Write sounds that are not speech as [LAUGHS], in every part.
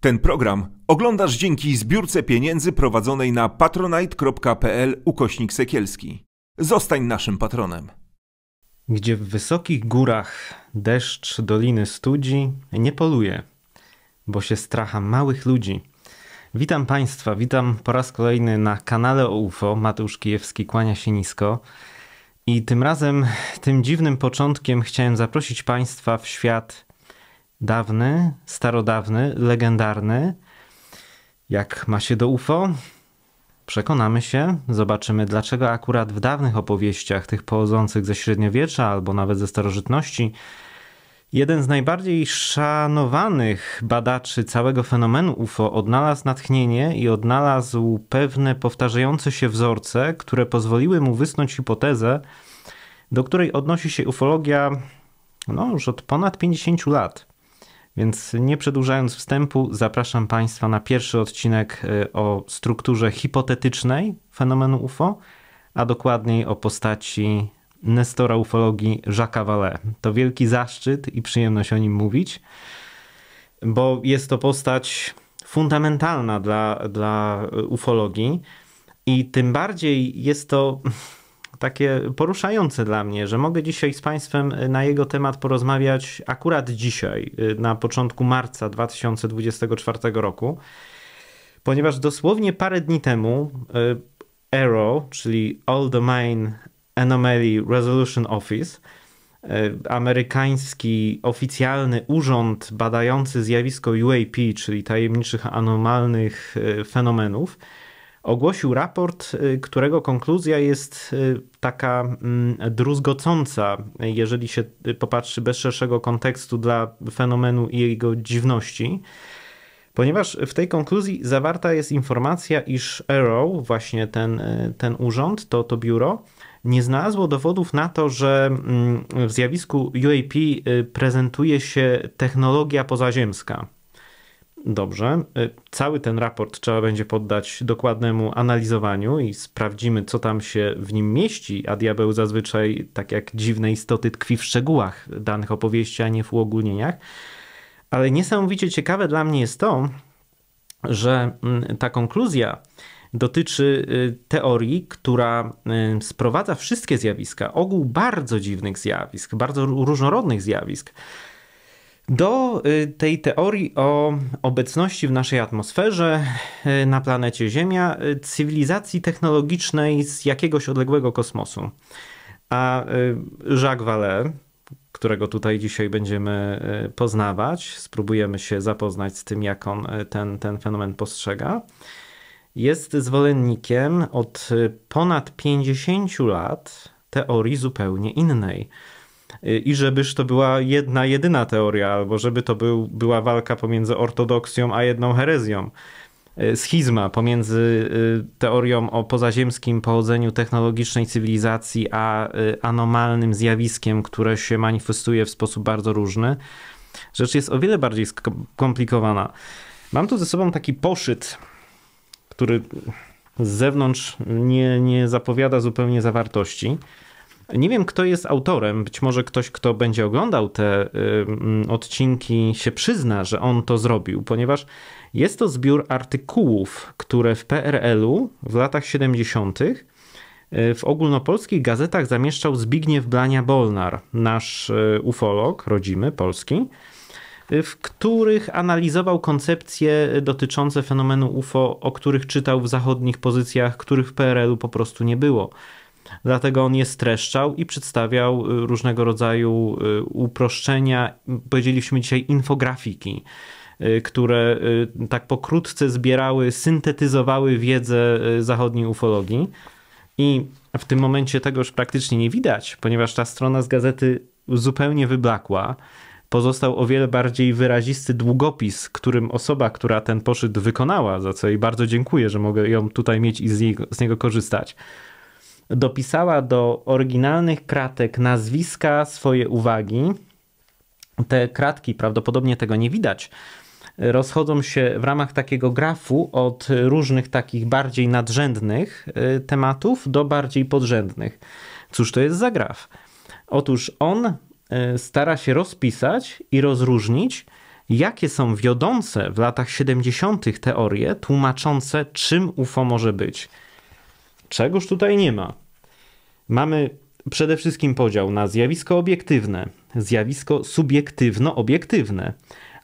Ten program oglądasz dzięki zbiórce pieniędzy prowadzonej na patronite.pl ukośnik sekielski. Zostań naszym patronem. Gdzie w wysokich górach deszcz doliny studzi, nie poluje, bo się stracha małych ludzi. Witam Państwa, witam po raz kolejny na kanale o UFO. Mateusz Kijewski kłania się nisko. I tym razem, tym dziwnym początkiem chciałem zaprosić Państwa w świat dawny, starodawny, legendarny. Jak ma się do UFO? Przekonamy się, zobaczymy dlaczego akurat w dawnych opowieściach, tych pochodzących ze średniowiecza albo nawet ze starożytności, jeden z najbardziej szanowanych badaczy całego fenomenu UFO odnalazł natchnienie i odnalazł pewne powtarzające się wzorce, które pozwoliły mu wysnuć hipotezę, do której odnosi się ufologia no, już od ponad 50 lat. Więc nie przedłużając wstępu, zapraszam Państwa na pierwszy odcinek e, o strukturze hipotetycznej fenomenu UFO, a dokładniej o postaci nestora ufologii Jacques'a Vallée. To wielki zaszczyt i przyjemność o nim mówić, bo jest to postać fundamentalna dla, dla e, ufologii i tym bardziej jest to takie poruszające dla mnie, że mogę dzisiaj z Państwem y, na jego temat porozmawiać akurat dzisiaj, y, na początku marca 2024 roku, ponieważ dosłownie parę dni temu y, Arrow, czyli All Domain Anomaly Resolution Office, amerykański oficjalny urząd badający zjawisko UAP, czyli tajemniczych anomalnych fenomenów, ogłosił raport, y, którego konkluzja jest y, taka mm, druzgocąca, jeżeli się y, popatrzy bez szerszego kontekstu dla fenomenu i jego dziwności. Ponieważ w tej konkluzji zawarta jest informacja, iż Arrow, właśnie ten, ten urząd, to, to biuro, nie znalazło dowodów na to, że mm, w zjawisku UAP prezentuje się technologia pozaziemska. Dobrze. E, cały ten raport trzeba będzie poddać dokładnemu analizowaniu i sprawdzimy, co tam się w nim mieści, a diabeł zazwyczaj, tak jak dziwne istoty, tkwi w szczegółach danych opowieści, a nie w uogólnieniach. Ale niesamowicie ciekawe dla mnie jest to, że mm, ta konkluzja dotyczy y, teorii, która y, sprowadza wszystkie zjawiska, ogół bardzo dziwnych zjawisk, bardzo różnorodnych zjawisk do y, tej teorii o obecności w naszej atmosferze y, na planecie Ziemia y, cywilizacji technologicznej z jakiegoś odległego kosmosu. A Jacques Vallée, którego tutaj dzisiaj będziemy poznawać, spróbujemy się zapoznać z tym, jak on ten, ten fenomen postrzega, jest zwolennikiem od ponad 50 lat teorii zupełnie innej – Y, i żebyż to była jedna, jedyna teoria, albo żeby to był, była walka pomiędzy ortodoksją a jedną herezją. Y, schizma pomiędzy y, teorią o pozaziemskim pochodzeniu technologicznej cywilizacji a anomalnym zjawiskiem, które się manifestuje w sposób bardzo różny. Rzecz jest o wiele bardziej skomplikowana. Mam tu ze sobą taki poszyt, który z zewnątrz nie, nie zapowiada zupełnie zawartości. Nie wiem, kto jest autorem. Być może ktoś, kto będzie oglądał te y, odcinki, się przyzna, że on to zrobił, ponieważ jest to zbiór artykułów, które w PRL-u w latach 70. Y, w ogólnopolskich gazetach zamieszczał Zbigniew Blania-Bolnar, nasz y, ufolog rodzimy, polski w których analizował koncepcje dotyczące fenomenu UFO, o których czytał w zachodnich pozycjach, których w PRL-u po prostu nie było. Dlatego on je streszczał i przedstawiał y, różnego rodzaju y, uproszczenia, powiedzieliśmy dzisiaj infografiki y, które tak pokrótce zbierały, syntetyzowały wiedzę zachodniej ufologii. I w tym momencie tego już praktycznie nie widać, ponieważ ta strona z gazety zupełnie wyblakła. Pozostał o wiele bardziej wyrazisty długopis, którym osoba, która ten poszyt wykonała, za co jej bardzo dziękuję, że mogę ją tutaj mieć i z, niego, z niego korzystać dopisała do oryginalnych kratek nazwiska swoje uwagi. Te kratki, prawdopodobnie tego nie widać, rozchodzą się w ramach takiego grafu od różnych takich bardziej nadrzędnych y, tematów do bardziej podrzędnych. Cóż to jest za graf? Otóż on y, stara się rozpisać i rozróżnić, jakie są wiodące w latach 70. teorie tłumaczące, czym UFO może być. Czegoż tutaj nie ma? Mamy przede wszystkim podział na zjawisko obiektywne, zjawisko subiektywno-obiektywne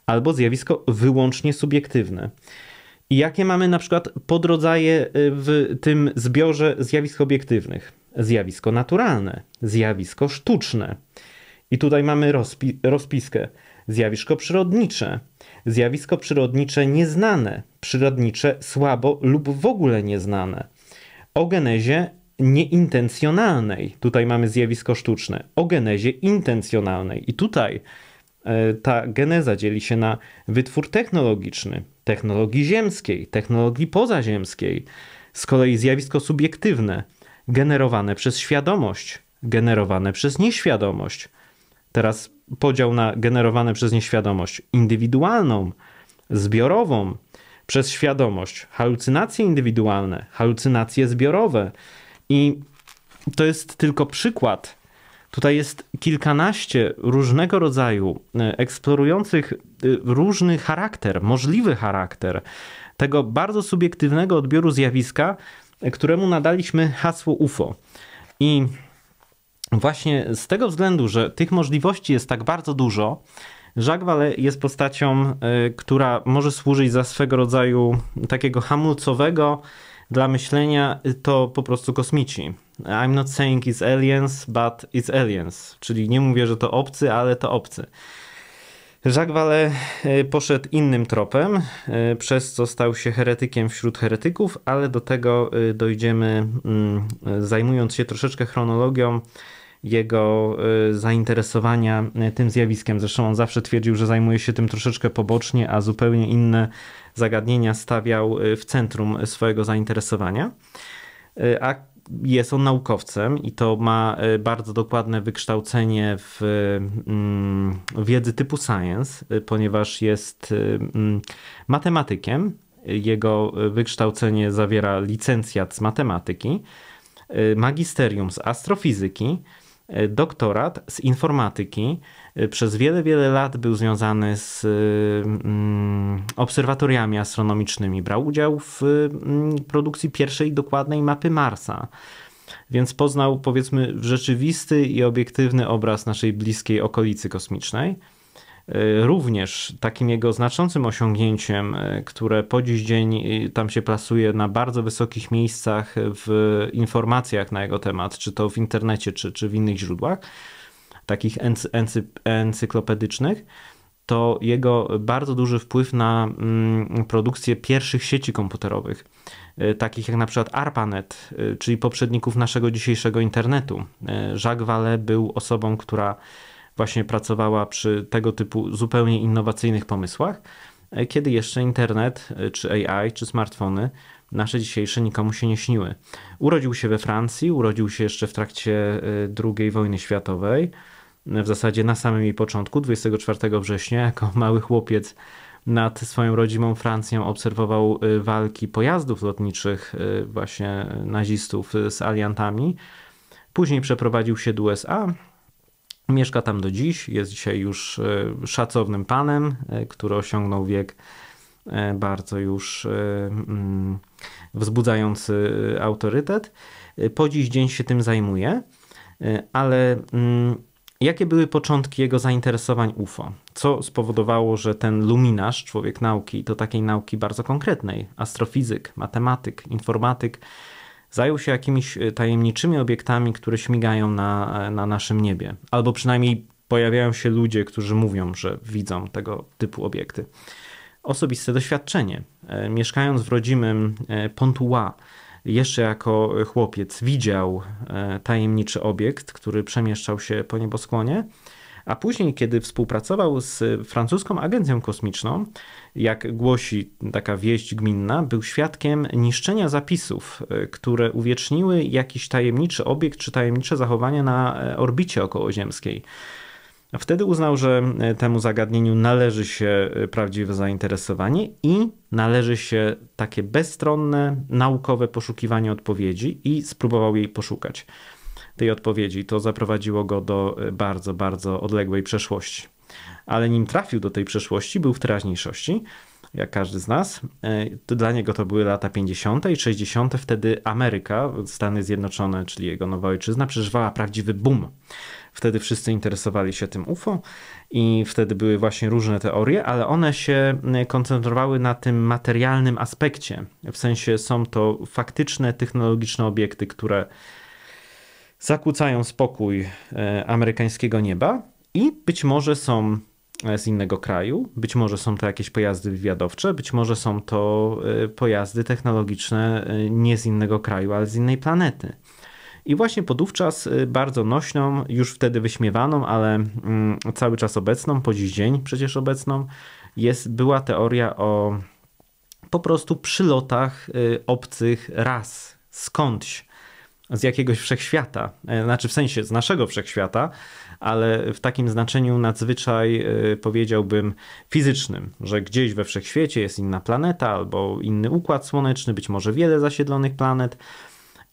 albo zjawisko wyłącznie subiektywne. I jakie mamy na przykład podrodzaje y, w tym zbiorze zjawisk obiektywnych? Zjawisko naturalne, zjawisko sztuczne. I tutaj mamy rozpi rozpiskę. Zjawisko przyrodnicze, zjawisko przyrodnicze nieznane, przyrodnicze słabo lub w ogóle nieznane o genezie nieintencjonalnej. Tutaj mamy zjawisko sztuczne, o genezie intencjonalnej. I tutaj e, ta geneza dzieli się na wytwór technologiczny, technologii ziemskiej, technologii pozaziemskiej, z kolei zjawisko subiektywne, generowane przez świadomość, generowane przez nieświadomość. Teraz podział na generowane przez nieświadomość indywidualną, zbiorową, przez świadomość, halucynacje indywidualne, halucynacje zbiorowe. I to jest tylko przykład. Tutaj jest kilkanaście różnego rodzaju e, eksplorujących e, różny charakter, możliwy charakter tego bardzo subiektywnego odbioru zjawiska, e, któremu nadaliśmy hasło UFO. I właśnie z tego względu, że tych możliwości jest tak bardzo dużo, Jacques Vallée jest postacią, y, która może służyć za swego rodzaju takiego hamulcowego dla myślenia y, to po prostu kosmici. I'm not saying it's aliens, but it's aliens. Czyli nie mówię, że to obcy, ale to obcy. Jacques Vallée y, poszedł innym tropem, przez co stał się heretykiem wśród heretyków, ale do tego dojdziemy mm, zajmując się troszeczkę chronologią jego y, zainteresowania y, tym zjawiskiem. Zresztą on zawsze twierdził, że zajmuje się tym troszeczkę pobocznie, a zupełnie inne zagadnienia stawiał y, w centrum swojego zainteresowania. A jest on naukowcem i to ma bardzo dokładne wykształcenie w mm, wiedzy typu science, ponieważ jest mm, matematykiem. Jego wykształcenie zawiera licencjat z matematyki, magisterium z astrofizyki E, doktorat z informatyki. E, przez wiele, wiele lat był związany z e, mm, obserwatoriami astronomicznymi. Brał udział w mm, produkcji pierwszej dokładnej mapy Marsa. Więc poznał, powiedzmy, rzeczywisty i obiektywny obraz naszej bliskiej okolicy kosmicznej. Y, również takim jego znaczącym osiągnięciem, y, które po dziś dzień y, tam się plasuje na bardzo wysokich miejscach w informacjach na jego temat, czy to w internecie, czy, czy w innych źródłach, takich ency encyklopedycznych, to jego bardzo duży wpływ na mm, produkcję pierwszych sieci komputerowych, takich jak na przykład ARPANET, czyli poprzedników naszego dzisiejszego internetu. Jacques Vallée był osobą, która właśnie pracowała przy tego typu zupełnie innowacyjnych pomysłach, e, kiedy jeszcze internet, e, czy AI, czy smartfony nasze dzisiejsze nikomu się nie śniły. Urodził się we Francji, urodził się jeszcze w trakcie e, II wojny światowej, w zasadzie na samym jej początku, 24 września, jako [LAUGHS] mały chłopiec nad swoją rodzimą Francją obserwował walki pojazdów lotniczych właśnie nazistów z aliantami. Później przeprowadził się do USA, Mieszka tam do dziś, jest dzisiaj już e, szacownym panem, e, który osiągnął wiek e, bardzo już mm, wzbudzający autorytet. Po dziś dzień się tym zajmuje, ale mm, jakie były początki jego zainteresowań UFO? Co spowodowało, że ten luminarz, człowiek nauki, to takiej nauki bardzo konkretnej, astrofizyk, matematyk, informatyk, zajął się jakimiś e, tajemniczymi obiektami, które śmigają na, e, na naszym niebie. Albo przynajmniej pojawiają się ludzie, którzy mówią, że widzą tego typu obiekty. Osobiste doświadczenie. E, mieszkając w rodzimym Pontua, jeszcze jako chłopiec widział tajemniczy obiekt, który przemieszczał się po nieboskłonie a później, kiedy współpracował z francuską agencją kosmiczną, jak głosi taka wieść gminna, był świadkiem niszczenia zapisów, e, które uwieczniły jakiś tajemniczy obiekt czy tajemnicze zachowanie na e, orbicie okołoziemskiej. Wtedy uznał, że e, temu zagadnieniu należy się prawdziwe zainteresowanie i należy się takie bezstronne, naukowe poszukiwanie odpowiedzi i spróbował jej poszukać tej odpowiedzi, to zaprowadziło go do e, bardzo, bardzo odległej przeszłości. Ale nim trafił do tej przeszłości, był w teraźniejszości, jak każdy z nas. E, dla niego to były lata 50. i 60. Wtedy Ameryka, Stany Zjednoczone, czyli jego nowa ojczyzna, przeżywała prawdziwy boom. Wtedy wszyscy interesowali się tym UFO i wtedy były właśnie różne teorie, ale one się e, koncentrowały na tym materialnym aspekcie. W sensie są to faktyczne technologiczne obiekty, które zakłócają spokój e, amerykańskiego nieba i być może są e, z innego kraju, być może są to jakieś pojazdy wywiadowcze, być może są to e, pojazdy technologiczne nie z innego kraju, ale z innej planety. I właśnie podówczas bardzo nośną, już wtedy wyśmiewaną, ale mm, cały czas obecną, po dziś dzień przecież obecną, jest, była teoria o po prostu przylotach obcych raz skądś z jakiegoś wszechświata, e, znaczy w sensie z naszego wszechświata, ale w takim znaczeniu nadzwyczaj e, powiedziałbym fizycznym, że gdzieś we wszechświecie jest inna planeta albo inny układ słoneczny, być może wiele zasiedlonych planet.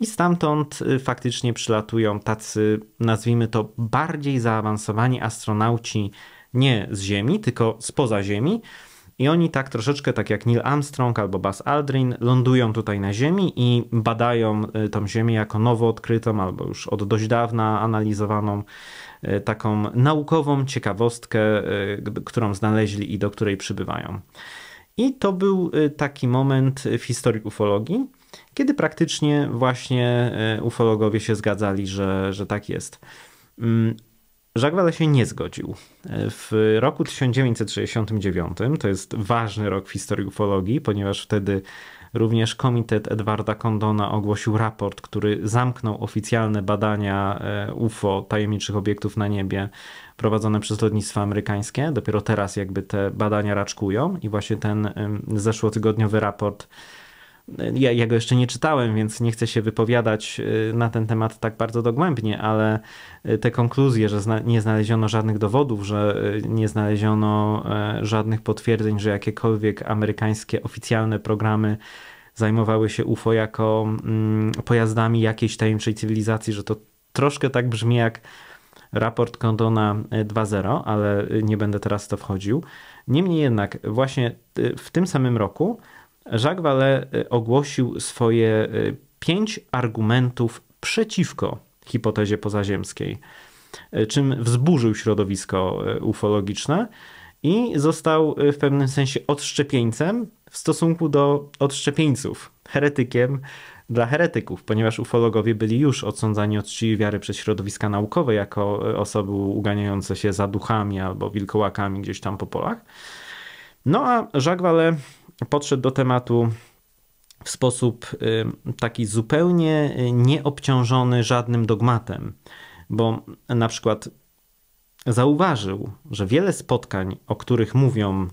I stamtąd e, faktycznie przylatują tacy, nazwijmy to, bardziej zaawansowani astronauci nie z Ziemi, tylko spoza Ziemi, i oni tak troszeczkę, tak jak Neil Armstrong albo Buzz Aldrin, lądują tutaj na Ziemi i badają y, tą Ziemię jako nowo odkrytą albo już od dość dawna analizowaną y, taką naukową ciekawostkę, y, którą znaleźli i do której przybywają. I to był taki moment w historii ufologii, kiedy praktycznie właśnie ufologowie się zgadzali, że, że tak jest. Mm, Jacques Vallée się nie zgodził. W roku 1969, to jest ważny rok w historii ufologii, ponieważ wtedy również Komitet Edwarda Condona ogłosił raport, który zamknął oficjalne badania e, UFO, tajemniczych obiektów na niebie, prowadzone przez lotnictwo amerykańskie. Dopiero teraz jakby te badania raczkują i właśnie ten zeszłotygodniowy raport ja, ja, go jeszcze nie czytałem, więc nie chcę się wypowiadać y, na ten temat tak bardzo dogłębnie, ale y, te konkluzje, że zna nie znaleziono żadnych dowodów, że y, nie znaleziono e, żadnych potwierdzeń, że jakiekolwiek amerykańskie oficjalne programy zajmowały się UFO jako mm, pojazdami jakiejś tajemniczej cywilizacji, że to troszkę tak brzmi jak raport Condona 2.0, e, ale nie będę teraz w to wchodził. Niemniej jednak, właśnie w tym samym roku Jacques Vallée y, ogłosił swoje y, pięć argumentów przeciwko hipotezie pozaziemskiej, y, czym wzburzył środowisko ufologiczne i został w pewnym sensie odszczepieńcem w stosunku do odszczepieńców, heretykiem dla heretyków, ponieważ ufologowie byli już odsądzani od czci wiary przez środowiska naukowe jako osoby uganiające się za duchami albo wilkołakami gdzieś tam po polach. No a Jacques Vallée podszedł do tematu w sposób y, taki zupełnie y, nieobciążony żadnym dogmatem, bo na przykład zauważył, że wiele spotkań, o których mówią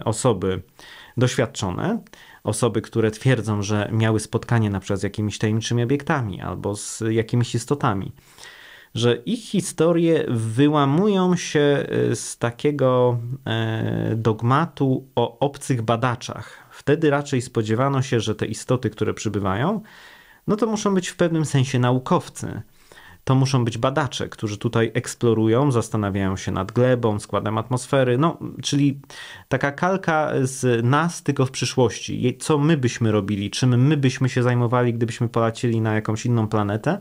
y, osoby doświadczone, osoby, które twierdzą, że miały spotkanie na przykład z jakimiś tajemniczymi obiektami albo z jakimiś istotami, że ich historie wyłamują się y, z takiego e, dogmatu o obcych badaczach. Wtedy raczej spodziewano się, że te istoty, które przybywają, no to muszą być w pewnym sensie naukowcy. To muszą być badacze, którzy tutaj eksplorują, zastanawiają się nad glebą, składem atmosfery. No, czyli taka kalka z nas, tylko w przyszłości. Co my byśmy robili, czym my byśmy się zajmowali, gdybyśmy polecieli na jakąś inną planetę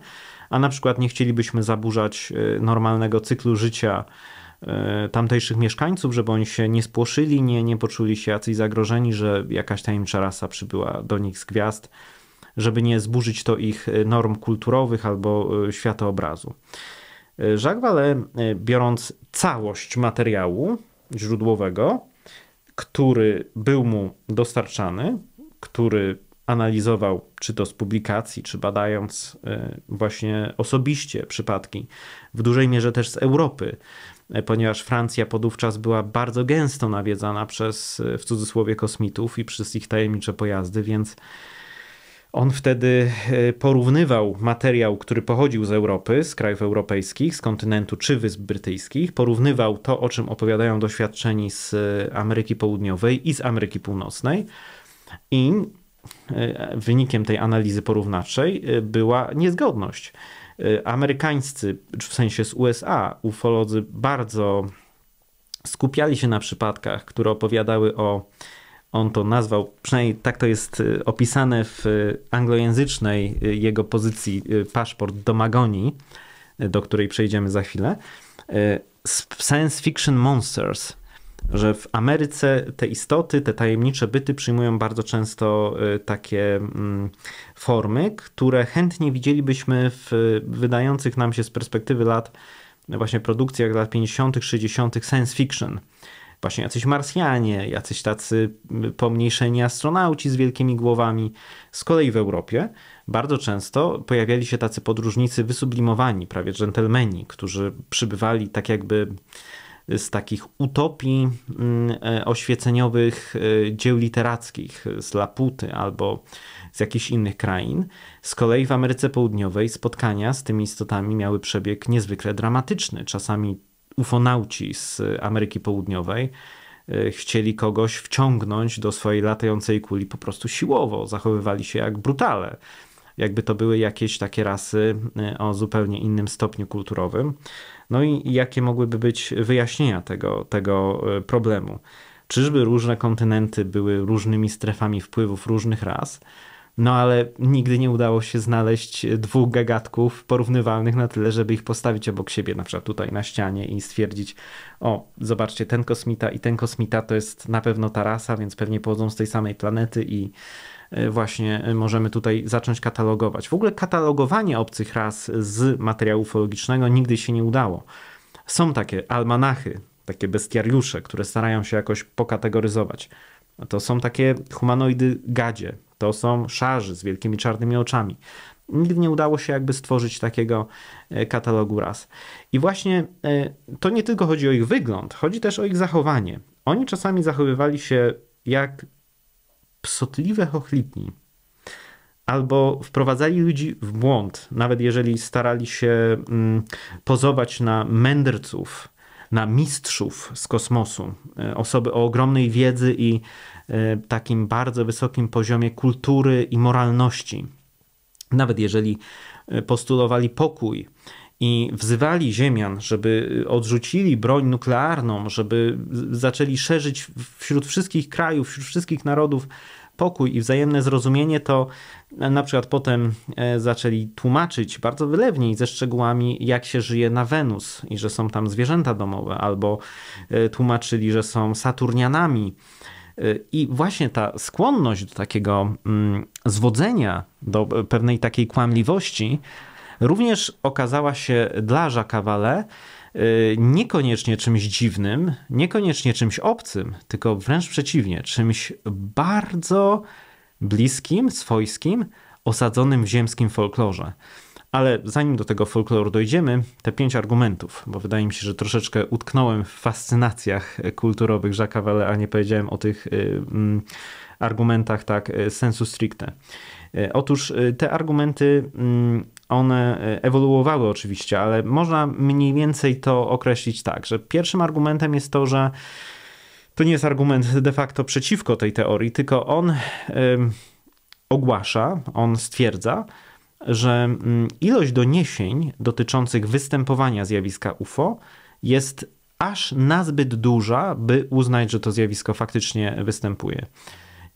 a na przykład nie chcielibyśmy zaburzać e, normalnego cyklu życia e, tamtejszych mieszkańców, żeby oni się nie spłoszyli, nie, nie poczuli się jacyś zagrożeni, że jakaś tajemnicza rasa przybyła do nich z gwiazd, żeby nie zburzyć to ich e, norm kulturowych albo światoobrazu. Jacques Vallée, biorąc całość materiału źródłowego, który był mu dostarczany, który analizował, czy to z publikacji, czy badając y, właśnie osobiście przypadki, w dużej mierze też z Europy, y, ponieważ Francja podówczas była bardzo gęsto nawiedzana przez y, w cudzysłowie kosmitów i przez ich tajemnicze pojazdy, więc on wtedy porównywał materiał, który pochodził z Europy, z krajów europejskich, z kontynentu czy wysp brytyjskich, porównywał to, o czym opowiadają doświadczeni z Ameryki Południowej i z Ameryki Północnej. I E, wynikiem tej analizy porównawczej e, była niezgodność. E, amerykańscy, w sensie z USA, ufolodzy bardzo skupiali się na przypadkach, które opowiadały o on to nazwał, przynajmniej tak to jest opisane w anglojęzycznej jego pozycji Paszport do Magonii, do której przejdziemy za chwilę. Science Fiction Monsters, że w Ameryce te istoty, te tajemnicze byty przyjmują bardzo często y, takie mm, formy, które chętnie widzielibyśmy w wydających nam się z perspektywy lat, właśnie produkcjach lat 50., 60., science fiction. Właśnie jacyś Marsjanie, jacyś tacy pomniejszeni astronauci z wielkimi głowami. Z kolei w Europie bardzo często pojawiali się tacy podróżnicy wysublimowani, prawie dżentelmeni, którzy przybywali tak jakby z takich utopii mm, e, oświeceniowych e, dzieł literackich z Laputy albo z jakichś innych krain. Z kolei w Ameryce Południowej spotkania z tymi istotami miały przebieg niezwykle dramatyczny. Czasami ufonauci z Ameryki Południowej e, chcieli kogoś wciągnąć do swojej latającej kuli po prostu siłowo, zachowywali się jak brutale jakby to były jakieś takie rasy e, o zupełnie innym stopniu kulturowym. No i jakie mogłyby być wyjaśnienia tego, tego e, problemu? Czyżby różne kontynenty były różnymi strefami wpływów różnych ras? No ale nigdy nie udało się znaleźć dwóch gagatków porównywalnych na tyle, żeby ich postawić obok siebie, na przykład tutaj na ścianie i stwierdzić, o, zobaczcie, ten kosmita i ten kosmita to jest na pewno ta rasa, więc pewnie pochodzą z tej samej planety i E, właśnie e, możemy tutaj zacząć katalogować. W ogóle katalogowanie obcych ras z materiału ufologicznego nigdy się nie udało. Są takie almanachy, takie bestiariusze, które starają się jakoś pokategoryzować. To są takie humanoidy gadzie, to są szarzy z wielkimi czarnymi oczami. Nigdy nie udało się jakby stworzyć takiego e, katalogu ras. I właśnie to nie tylko chodzi o ich wygląd, chodzi też o ich zachowanie. Oni czasami zachowywali się jak psotliwe chochlitni. Albo wprowadzali ludzi w błąd, nawet jeżeli starali się mm, pozować na mędrców, na mistrzów z kosmosu, e, osoby o ogromnej wiedzy i e, takim bardzo wysokim poziomie kultury i moralności. Nawet jeżeli e, postulowali pokój i wzywali Ziemian, żeby odrzucili broń nuklearną, żeby zaczęli szerzyć wśród wszystkich krajów, wśród wszystkich narodów pokój i wzajemne zrozumienie, to na przykład potem e, zaczęli tłumaczyć bardzo wylewnie i ze szczegółami, jak się żyje na Wenus i że są tam zwierzęta domowe, albo e, tłumaczyli, że są Saturnianami. E, I właśnie ta skłonność do takiego mm, zwodzenia, do pewnej takiej kłamliwości, również okazała się dla Jacques'a Y, niekoniecznie czymś dziwnym, niekoniecznie czymś obcym, tylko wręcz przeciwnie, czymś bardzo bliskim, swojskim, osadzonym w ziemskim folklorze. Ale zanim do tego folkloru dojdziemy, te pięć argumentów, bo wydaje mi się, że troszeczkę utknąłem w fascynacjach kulturowych Jacques'a Vallée, a nie powiedziałem o tych y, mm, argumentach tak y, sensu stricte. E, otóż e, te argumenty, mm, one e, ewoluowały oczywiście, ale można mniej więcej to określić tak, że pierwszym argumentem jest to, że to nie jest argument de facto przeciwko tej teorii, tylko on ogłasza, on stwierdza, że mm, ilość doniesień dotyczących występowania zjawiska UFO jest aż nazbyt duża, by uznać, że to zjawisko faktycznie występuje.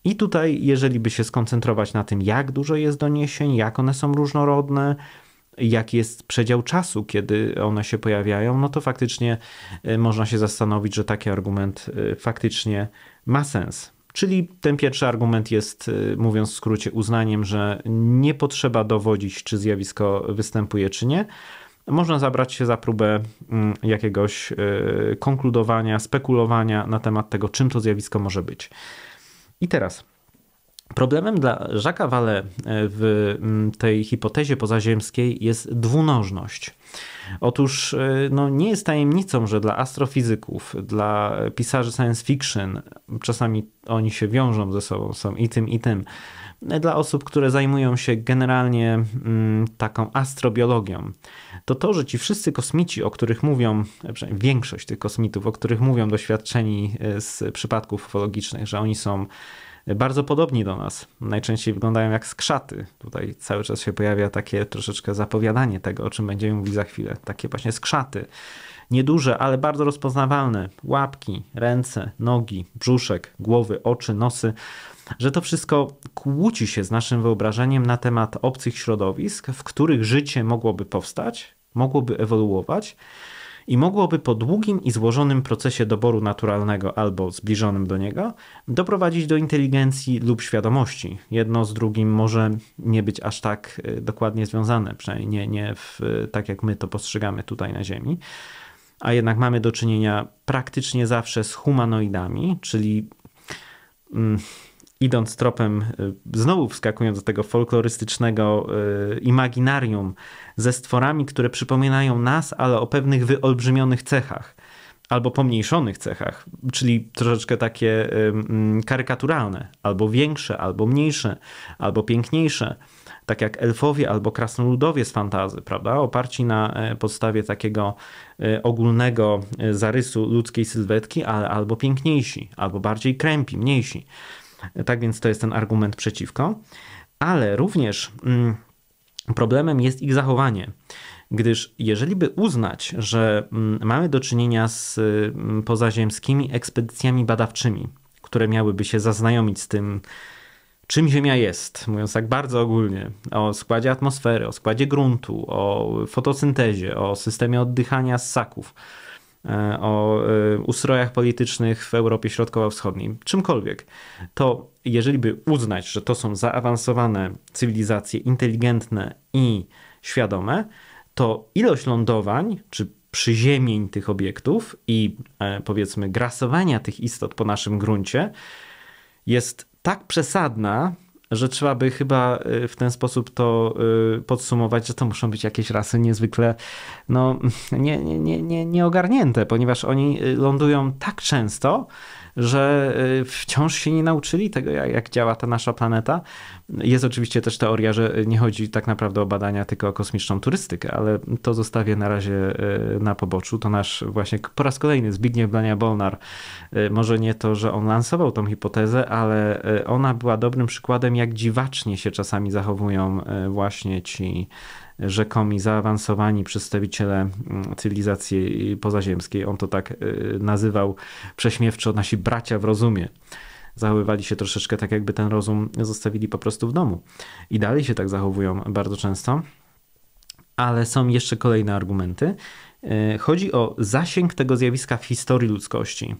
I tutaj, jeżeli by się skoncentrować na tym, jak dużo jest doniesień, jak one są różnorodne, jaki jest przedział czasu, kiedy one się pojawiają, no to faktycznie e, można się zastanowić, że taki argument e, faktycznie ma sens. Czyli ten pierwszy argument jest, e, mówiąc w skrócie, uznaniem, że nie potrzeba dowodzić, czy zjawisko występuje, czy nie. Można zabrać się za próbę mm, jakiegoś konkludowania, spekulowania na temat tego, czym to zjawisko może być. I teraz. Problemem dla Jacques'a Wale e, w tej hipotezie pozaziemskiej jest dwunożność. Otóż e, no, nie jest tajemnicą, że dla astrofizyków, dla pisarzy science fiction, czasami oni się wiążą ze sobą, są i tym, i tym, dla osób, które zajmują się generalnie mm, taką astrobiologią, to to, że ci wszyscy kosmici, o których mówią, większość tych kosmitów, o których mówią doświadczeni e, z przypadków ufologicznych, że oni są bardzo podobni do nas. Najczęściej wyglądają jak skrzaty. Tutaj cały czas się pojawia takie troszeczkę zapowiadanie tego, o czym będziemy mówić za chwilę. Takie właśnie skrzaty. Nieduże, ale bardzo rozpoznawalne. Łapki, ręce, nogi, brzuszek, głowy, oczy, nosy że to wszystko kłóci się z naszym wyobrażeniem na temat obcych środowisk, w których życie mogłoby powstać, mogłoby ewoluować i mogłoby po długim i złożonym procesie doboru naturalnego albo zbliżonym do niego doprowadzić do inteligencji lub świadomości. Jedno z drugim może nie być aż tak y, dokładnie związane, przynajmniej nie, nie w, y, tak jak my to postrzegamy tutaj na Ziemi. A jednak mamy do czynienia praktycznie zawsze z humanoidami, czyli. Mm, idąc tropem, y, znowu wskakując do tego folklorystycznego y, imaginarium, ze stworami, które przypominają nas, ale o pewnych wyolbrzymionych cechach albo pomniejszonych cechach, czyli troszeczkę takie y, mm, karykaturalne, albo większe, albo mniejsze, albo piękniejsze, tak jak elfowie albo krasnoludowie z fantazy, prawda? Oparci na e, podstawie takiego e, ogólnego e, zarysu ludzkiej sylwetki, ale albo piękniejsi, albo bardziej krępi, mniejsi. Tak więc to jest ten argument przeciwko. Ale również mm, problemem jest ich zachowanie. Gdyż jeżeli by uznać, że mm, mamy do czynienia z mm, pozaziemskimi ekspedycjami badawczymi, które miałyby się zaznajomić z tym, czym Ziemia jest, mówiąc tak bardzo ogólnie, o składzie atmosfery, o składzie gruntu, o fotosyntezie, o systemie oddychania ssaków, E, o e, ustrojach politycznych w Europie Środkowo-Wschodniej, czymkolwiek, to jeżeli by uznać, że to są zaawansowane cywilizacje, inteligentne i świadome, to ilość lądowań czy przyziemień tych obiektów i e, powiedzmy grasowania tych istot po naszym gruncie jest tak przesadna, że trzeba by chyba y, w ten sposób to y, podsumować, że to muszą być jakieś rasy niezwykle no, [LAUGHS] nie, nie, nie, nie ogarnięte, ponieważ oni y, lądują tak często, że y, wciąż się nie nauczyli tego, jak działa ta nasza planeta. Jest oczywiście też teoria, że nie chodzi tak naprawdę o badania, tylko o kosmiczną turystykę, ale to zostawię na razie y, na poboczu. To nasz właśnie po raz kolejny Zbigniew Blania-Bolnar. Y, może nie to, że on lansował tą hipotezę, ale ona była dobrym przykładem, jak dziwacznie się czasami zachowują właśnie ci rzekomi zaawansowani przedstawiciele mm, cywilizacji pozaziemskiej, on to tak y, nazywał prześmiewczo nasi bracia w rozumie zachowywali się troszeczkę tak, jakby ten rozum zostawili po prostu w domu. I dalej się tak zachowują bardzo często. Ale są jeszcze kolejne argumenty. Y, chodzi o zasięg tego zjawiska w historii ludzkości.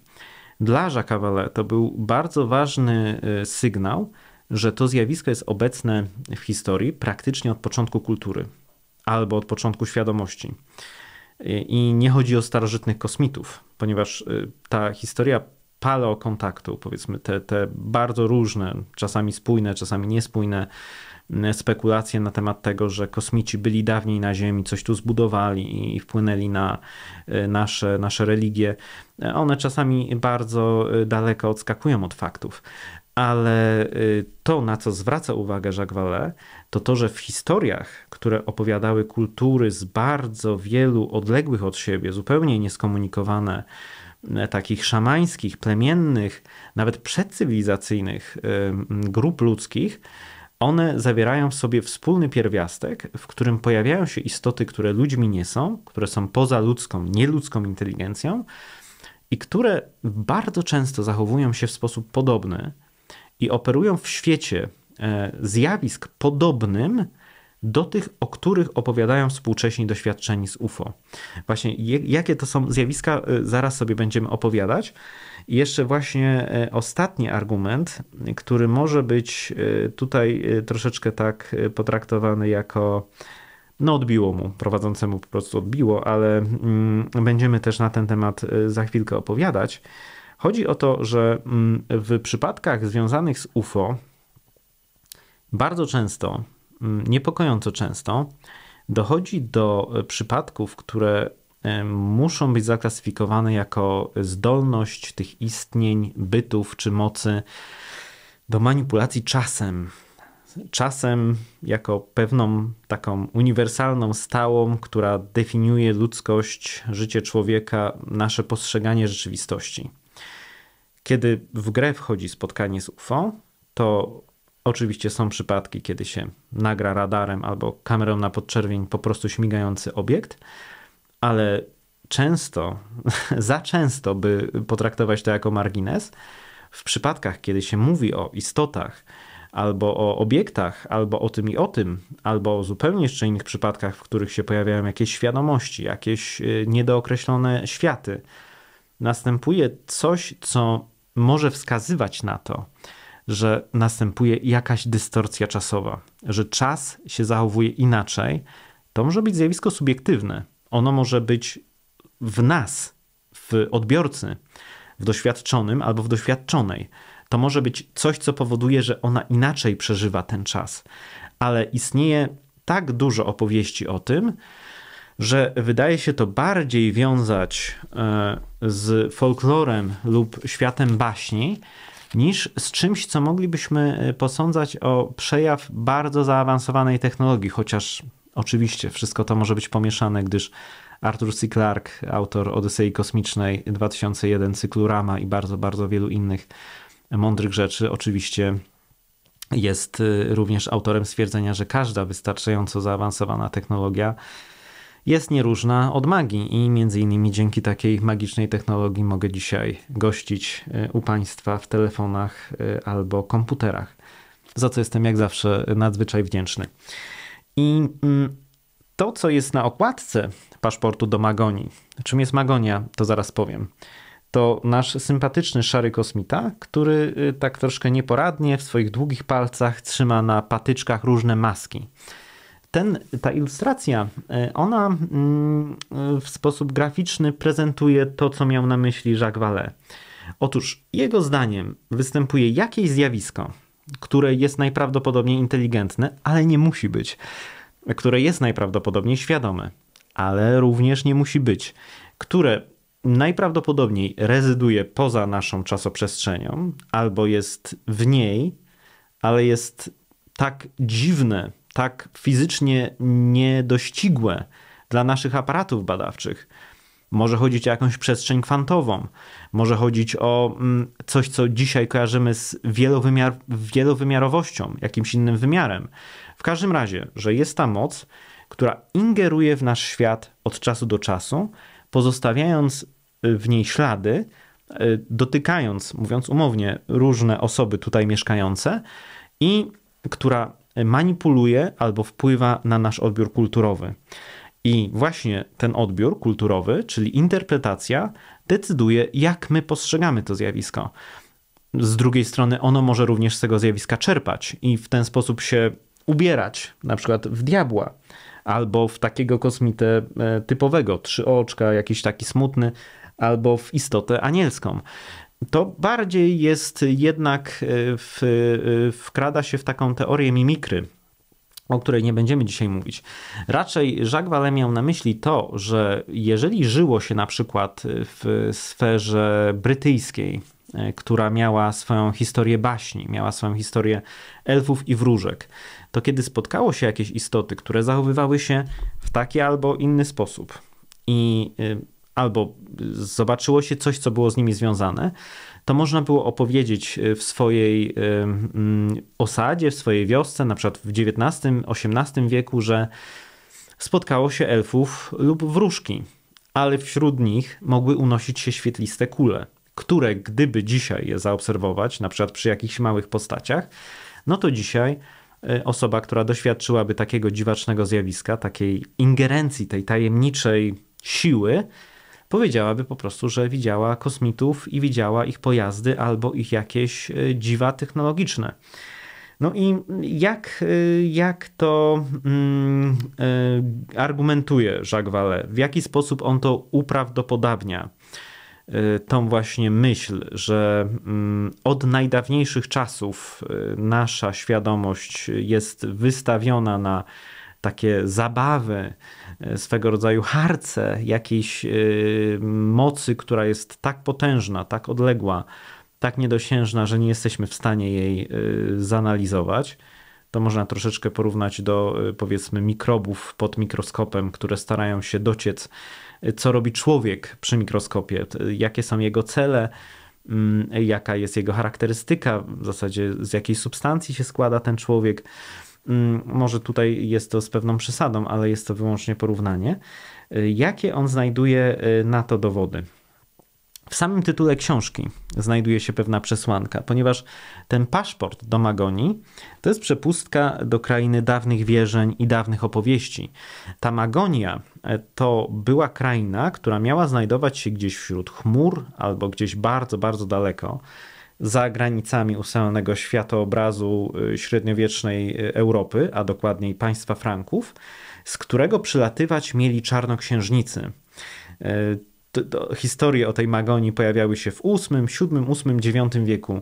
Dla Jacques'a to był bardzo ważny y, sygnał, że to zjawisko jest obecne w historii praktycznie od początku kultury albo od początku świadomości. I nie chodzi o starożytnych kosmitów, ponieważ y, ta historia paleokontaktu, powiedzmy, te, te bardzo różne, czasami spójne, czasami niespójne mm, spekulacje na temat tego, że kosmici byli dawniej na Ziemi, coś tu zbudowali i wpłynęli na y, nasze, nasze religie, one czasami bardzo y, daleko odskakują od faktów ale y, to, na co zwraca uwagę Jacques Vallée, to to, że w historiach, które opowiadały kultury z bardzo wielu odległych od siebie, zupełnie nieskomunikowane, y, takich szamańskich, plemiennych, nawet przedcywilizacyjnych y, grup ludzkich, one zawierają w sobie wspólny pierwiastek, w którym pojawiają się istoty, które ludźmi nie są, które są poza ludzką, nieludzką inteligencją i które bardzo często zachowują się w sposób podobny, i operują w świecie e, zjawisk podobnym do tych, o których opowiadają współcześni doświadczeni z UFO. Właśnie jakie to są zjawiska, e, zaraz sobie będziemy opowiadać. I jeszcze właśnie e, ostatni argument, który może być tutaj troszeczkę tak potraktowany jako no odbiło mu, prowadzącemu po prostu odbiło, ale mm, będziemy też na ten temat za chwilkę opowiadać. Chodzi o to, że mm, w przypadkach związanych z UFO bardzo często, mm, niepokojąco często, dochodzi do e, przypadków, które e, muszą być zaklasyfikowane jako zdolność tych istnień, bytów czy mocy do manipulacji czasem. Czasem jako pewną taką uniwersalną, stałą, która definiuje ludzkość, życie człowieka, nasze postrzeganie rzeczywistości. Kiedy w grę wchodzi spotkanie z UFO, to oczywiście są przypadki, kiedy się nagra radarem albo kamerą na podczerwień po prostu śmigający obiekt, ale często, [LAUGHS] za często, by potraktować to jako margines, w przypadkach, kiedy się mówi o istotach, albo o obiektach, albo o tym i o tym, albo o zupełnie jeszcze innych przypadkach, w których się pojawiają jakieś świadomości, jakieś y, niedookreślone światy, następuje coś, co może wskazywać na to, że następuje jakaś dystorcja czasowa, że czas się zachowuje inaczej, to może być zjawisko subiektywne. Ono może być w nas, w odbiorcy, w doświadczonym albo w doświadczonej. To może być coś, co powoduje, że ona inaczej przeżywa ten czas. Ale istnieje tak dużo opowieści o tym, że wydaje się to bardziej wiązać e, z folklorem lub światem baśni, niż z czymś, co moglibyśmy e, posądzać o przejaw bardzo zaawansowanej technologii, chociaż oczywiście wszystko to może być pomieszane, gdyż Arthur C. Clarke, autor Odysei Kosmicznej 2001, cyklu Rama i bardzo, bardzo wielu innych mądrych rzeczy, oczywiście jest e, również autorem stwierdzenia, że każda wystarczająco zaawansowana technologia jest nieróżna od magii i między innymi dzięki takiej magicznej technologii mogę dzisiaj gościć e, u Państwa w telefonach e, albo komputerach, za co jestem jak zawsze nadzwyczaj wdzięczny. I mm, to, co jest na okładce paszportu do Magonii, czym jest Magonia, to zaraz powiem to nasz sympatyczny szary kosmita, który e, tak troszkę nieporadnie w swoich długich palcach trzyma na patyczkach różne maski ten, ta ilustracja, e, ona mm, w sposób graficzny prezentuje to, co miał na myśli Jacques Vallée. Otóż jego zdaniem występuje jakieś zjawisko, które jest najprawdopodobniej inteligentne, ale nie musi być, które jest najprawdopodobniej świadome, ale również nie musi być, które najprawdopodobniej rezyduje poza naszą czasoprzestrzenią albo jest w niej, ale jest tak dziwne, tak fizycznie niedościgłe dla naszych aparatów badawczych. Może chodzić o jakąś przestrzeń kwantową, może chodzić o mm, coś, co dzisiaj kojarzymy z wielowymiar, wielowymiarowością, jakimś innym wymiarem. W każdym razie, że jest ta moc, która ingeruje w nasz świat od czasu do czasu, pozostawiając y, w niej ślady, y, dotykając, mówiąc umownie, różne osoby tutaj mieszkające i która manipuluje albo wpływa na nasz odbiór kulturowy. I właśnie ten odbiór kulturowy, czyli interpretacja, decyduje, jak my postrzegamy to zjawisko. Z drugiej strony, ono może również z tego zjawiska czerpać i w ten sposób się ubierać, na przykład w diabła albo w takiego kosmitę e, typowego, trzy oczka, jakiś taki smutny, albo w istotę anielską to bardziej jest jednak, e, w, e, wkrada się w taką teorię mimikry, o której nie będziemy dzisiaj mówić. Raczej Jacques Vallée miał na myśli to, że jeżeli żyło się na przykład w sferze brytyjskiej, e, która miała swoją historię baśni, miała swoją historię elfów i wróżek, to kiedy spotkało się jakieś istoty, które zachowywały się w taki albo inny sposób i albo zobaczyło się coś, co było z nimi związane, to można było opowiedzieć e, w swojej e, mm, osadzie, w swojej wiosce, na przykład w XIX-XVIII wieku, że spotkało się elfów lub wróżki, ale wśród nich mogły unosić się świetliste kule, które gdyby dzisiaj je zaobserwować, na przykład przy jakichś małych postaciach, no to dzisiaj e, osoba, która doświadczyłaby takiego dziwacznego zjawiska, takiej ingerencji, tej tajemniczej siły, powiedziałaby po prostu, że widziała kosmitów i widziała ich pojazdy albo ich jakieś e, dziwa technologiczne. No i jak, e, jak to mm, e, argumentuje Jacques Vallée? W jaki sposób on to uprawdopodobnia? Tą właśnie myśl, że mm, od najdawniejszych czasów nasza świadomość jest wystawiona na takie zabawy, e, swego rodzaju harce jakiejś e, mocy, która jest tak potężna, tak odległa, tak niedosiężna, że nie jesteśmy w stanie jej e, zanalizować. To można troszeczkę porównać do powiedzmy mikrobów pod mikroskopem, które starają się dociec, co robi człowiek przy mikroskopie, jakie są jego cele, mm, jaka jest jego charakterystyka, w zasadzie z jakiej substancji się składa ten człowiek. Mm, może tutaj jest to z pewną przesadą, ale jest to wyłącznie porównanie, y, jakie on znajduje y, na to dowody. W samym tytule książki znajduje się pewna przesłanka, ponieważ ten paszport do Magonii to jest przepustka do krainy dawnych wierzeń i dawnych opowieści. Ta Magonia e, to była kraina, która miała znajdować się gdzieś wśród chmur albo gdzieś bardzo, bardzo daleko za granicami ustalonego światoobrazu y, średniowiecznej y, Europy, a dokładniej państwa Franków, z którego przylatywać mieli czarnoksiężnicy. Y, to, to, historie o tej Magonii pojawiały się w VIII, VII, VIII, IX wieku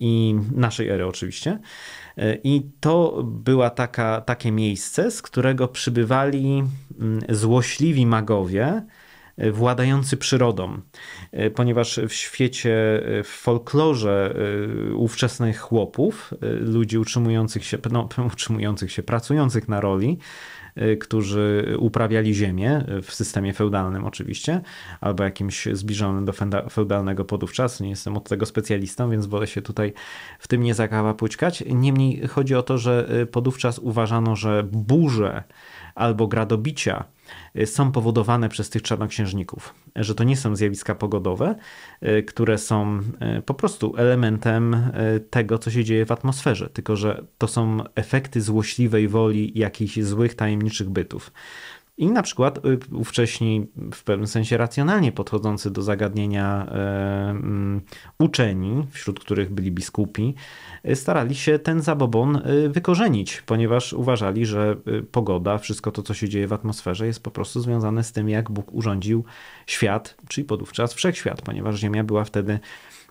i naszej ery oczywiście. I to była taka, takie miejsce, z którego przybywali mm, złośliwi magowie, E, władający przyrodą, e, ponieważ w świecie, e, w folklorze ówczesnych chłopów, ludzi utrzymujących się, no, [LAUGHS] utrzymujących się, pracujących na roli, którzy uprawiali ziemię w systemie feudalnym oczywiście, albo jakimś zbliżonym do feudalnego podówczas. Nie jestem od tego specjalistą, więc wolę się tutaj w tym nie zakałapućkać. Niemniej chodzi o to, że podówczas uważano, że burze albo gradobicia Y, są powodowane przez tych czarnoksiężników. Że to nie są zjawiska pogodowe, y, które są y, po prostu elementem tego, co się dzieje w atmosferze, tylko że to są efekty złośliwej woli jakichś złych, tajemniczych bytów. I na przykład y, ówcześni w pewnym sensie racjonalnie podchodzący do zagadnienia mm, uczeni, wśród których byli biskupi, y, starali się ten zabobon y, wykorzenić, ponieważ uważali, że pogoda, wszystko to, co się dzieje w atmosferze, jest po prostu związane z tym, jak Bóg urządził świat, czyli podówczas wszechświat, ponieważ Ziemia była wtedy